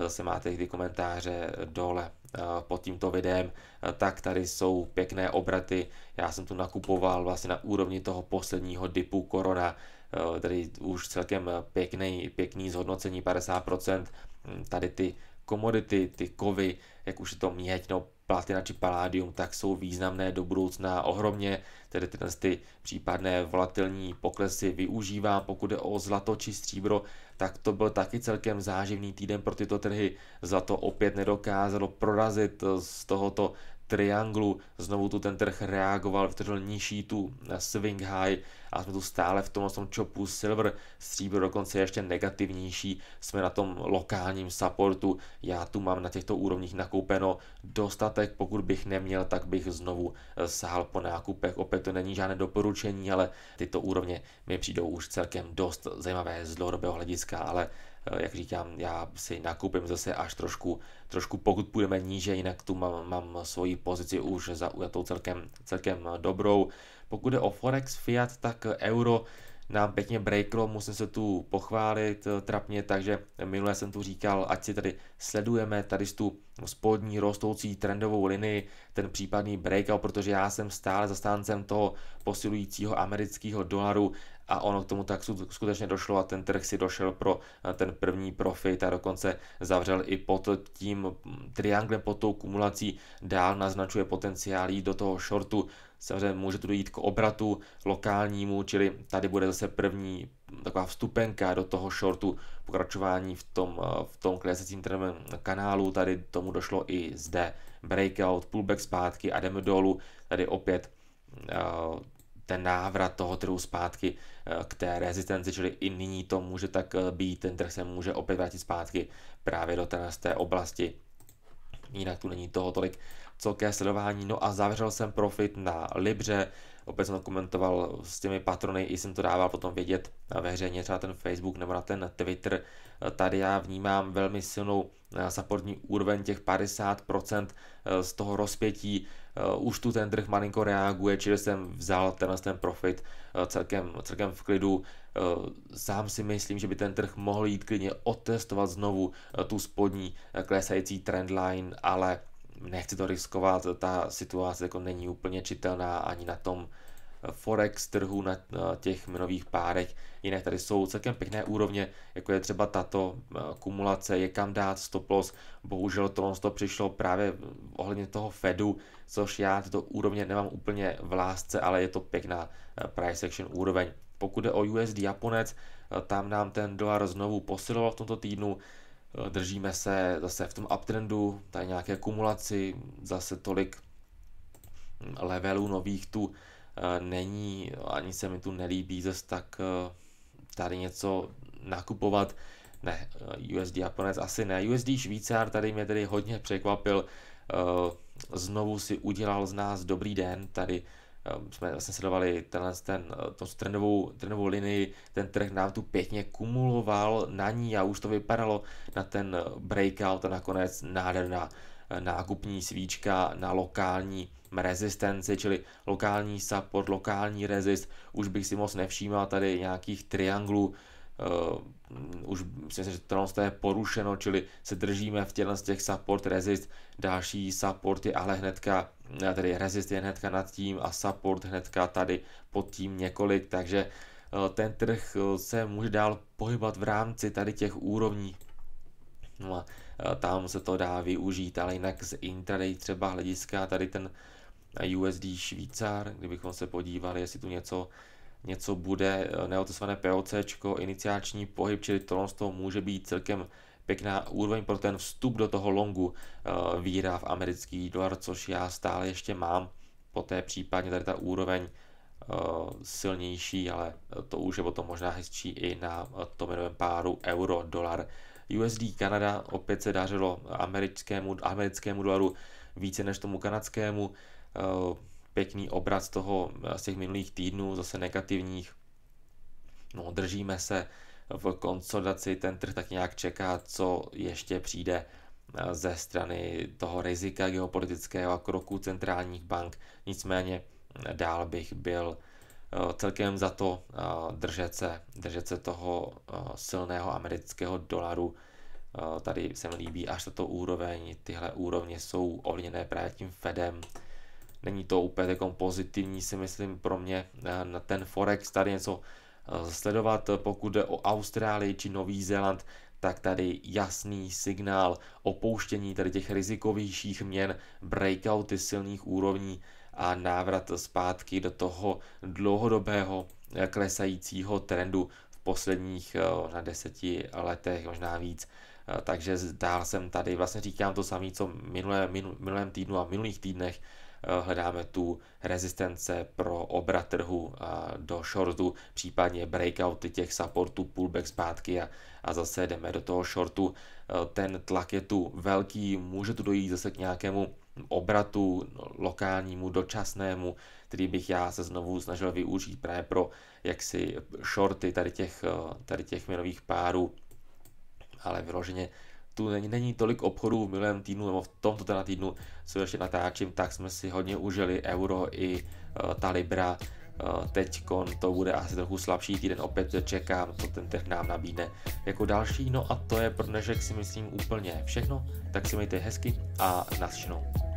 A: zase eh, máte ty komentáře dole eh, pod tímto videem, tak tady jsou pěkné obraty, já jsem tu nakupoval vlastně na úrovni toho posledního dipu korona, tady už celkem pěkný, pěkný zhodnocení 50%, tady ty komodity, ty kovy, jak už je to měť, no platina či paládium, tak jsou významné do budoucna ohromně, tedy tyhle ty případné volatilní poklesy využívá. Pokud jde o zlato či stříbro, tak to byl taky celkem záživný týden pro tyto trhy. Zlato opět nedokázalo prorazit z tohoto trianglu. Znovu tu ten trh reagoval, vytvořil nižší tu eh, swing high a jsme tu stále v tom, tom chopu silver, stříbro dokonce ještě negativnější, jsme na tom lokálním supportu, já tu mám na těchto úrovních nakoupeno dostatek, pokud bych neměl, tak bych znovu eh, sahal po nákupech, opět to není žádné doporučení, ale tyto úrovně mi přijdou už celkem dost zajímavé z dlouhodobého hlediska, ale Eh, jak říkám, já si nakoupím zase až trošku, trošku pokud půjdeme níže, jinak tu mám, mám svoji pozici už zaujatou celkem, celkem dobrou. Pokud je o Forex, Fiat, tak euro nám pěkně breaklo, musím se tu pochválit eh, trapně, takže minule jsem tu říkal, ať si tady sledujeme tady tu spodní rostoucí trendovou linii, ten případný breakout, protože já jsem stále zastáncem toho posilujícího amerického dolaru, a ono k tomu tak skutečně došlo a ten trh si došel pro eh, ten první profit a dokonce zavřel i pod tím hm, trianglem, pod tou kumulací dál naznačuje potenciál jít do toho shortu. Samozřejmě může to dojít k obratu lokálnímu, čili tady bude zase první hm, taková vstupenka do toho shortu, pokračování v tom, eh, v tom klesacím trendovém kanálu, tady tomu došlo i zde breakout, pullback zpátky a jdeme dolů, tady opět hm, eh, ten návrat toho trhu zpátky eh, k té rezistenci, čili i nyní to může tak eh, být, ten trh se může opět vrátit zpátky právě do té, té oblasti. Jinak tu není toho tolik co ke sledování. No a zavřel jsem profit na Libře, opět jsem to komentoval s těmi patrony, i jsem to dával potom vědět na veřejně, třeba ten Facebook nebo na ten Twitter. Tady já vnímám velmi silnou eh, supportní úroveň těch 50% eh, z toho rozpětí. Eh, už tu ten trh malinko reaguje, čili jsem vzal tenhle ten profit celkem, celkem v klidu. Sám si myslím, že by ten trh mohl jít klidně otestovat znovu tu spodní klesající trendline, ale nechci to riskovat, ta situace jako není úplně čitelná ani na tom eh, forex trhu na eh, těch minových párech. Jinak tady jsou celkem pěkné úrovně, jako je třeba tato eh, kumulace, je kam dát stop loss. Bohužel to to přišlo právě ohledně toho Fedu, což já tyto úrovně nemám úplně v lásce, ale je to pěkná price action úroveň. Pokud je o USD Japonec, tam nám ten dolar znovu posiloval v tomto týdnu držíme se zase v tom uptrendu, tady nějaké kumulaci, zase tolik hm, levelů nových tu eh, není, ani se mi tu nelíbí zase tak eh, tady něco nakupovat. Ne, eh, USD Japonec asi ne. USD Švýcar tady mě tedy hodně překvapil. Znovu si udělal z nás dobrý den. Tady Ehm, jsme vlastně sledovali tenhle, ten, eh, to trendovou, trendovou linii, ten trh nám tu pěkně kumuloval na ní a už to vypadalo na ten eh, breakout a nakonec nádherná eh, nákupní svíčka na lokální rezistenci, čili lokální support, lokální rezist, už bych si moc nevšímal tady nějakých trianglů, Uh, už myslím, že to je porušeno, čili se držíme v těchto těch support resist, další support je ale hnedka No tedy Resist je hnedka nad tím a Support hnedka tady pod tím několik, takže eh, ten trh eh, se může dál pohybat v rámci tady těch úrovní. No a eh, tam se to dá využít, ale jinak z intraday třeba hlediska tady ten USD Švýcar, kdybychom se podívali, jestli tu něco něco bude neotesované POC, iniciační pohyb, čili tohle z toho může být celkem pěkná úroveň pro ten vstup do toho longu eh, víra v americký dolar, což já stále ještě mám. Poté případně tady ta úroveň eh, silnější, ale to už je potom možná hezčí i na eh, tom jenom páru euro, dolar. USD Kanada opět se dařilo americkému, americkému dolaru více než tomu kanadskému. Pěkný obraz toho z těch minulých týdnů, zase negativních. No, držíme se v konsolidaci ten trh tak nějak čeká, co ještě přijde eh, ze strany toho rizika geopolitického a kroku centrálních bank. Nicméně eh, dál bych byl eh, celkem za to držet se, držet se toho silného amerického dolaru. Tady se mi líbí až tato úroveň, tyhle úrovně jsou ovlivněné právě tím Fedem. Není to úplně pozitivní, si myslím, pro mě na ten Forex. Tady něco Eh, sledovat. Pokud jde o Austrálii či Nový Zéland, tak tady jasný signál opouštění tady těch rizikovějších měn, breakouty silných úrovní a návrat zpátky do toho dlouhodobého eh, klesajícího trendu v posledních eh, na deseti letech, možná víc. Takže dál jsem tady, vlastně říkám to samé, co minulé, minulém týdnu a minulých týdnech, Eh, hledáme tu rezistence pro obrat trhu eh, do shortu, případně breakouty těch supportů, pullback zpátky a, a zase jdeme do toho shortu. Eh, ten tlak je tu velký, může tu dojít zase k nějakému obratu no, lokálnímu, dočasnému, který bych já se znovu snažil využít právě pro jaksi shorty tady těch, tady těch měnových párů, ale vyloženě tu není, není tolik obchodů v minulém týdnu nebo v tomto teda týdnu, co ještě natáčím, tak jsme si hodně užili euro i uh, ta libra. Uh, eh, teď to bude asi trochu slabší týden, opět čekám, co ten trh nám nabídne jako další. No a to je pro dnešek si myslím úplně všechno, tak si mějte hezky a naslyšenou.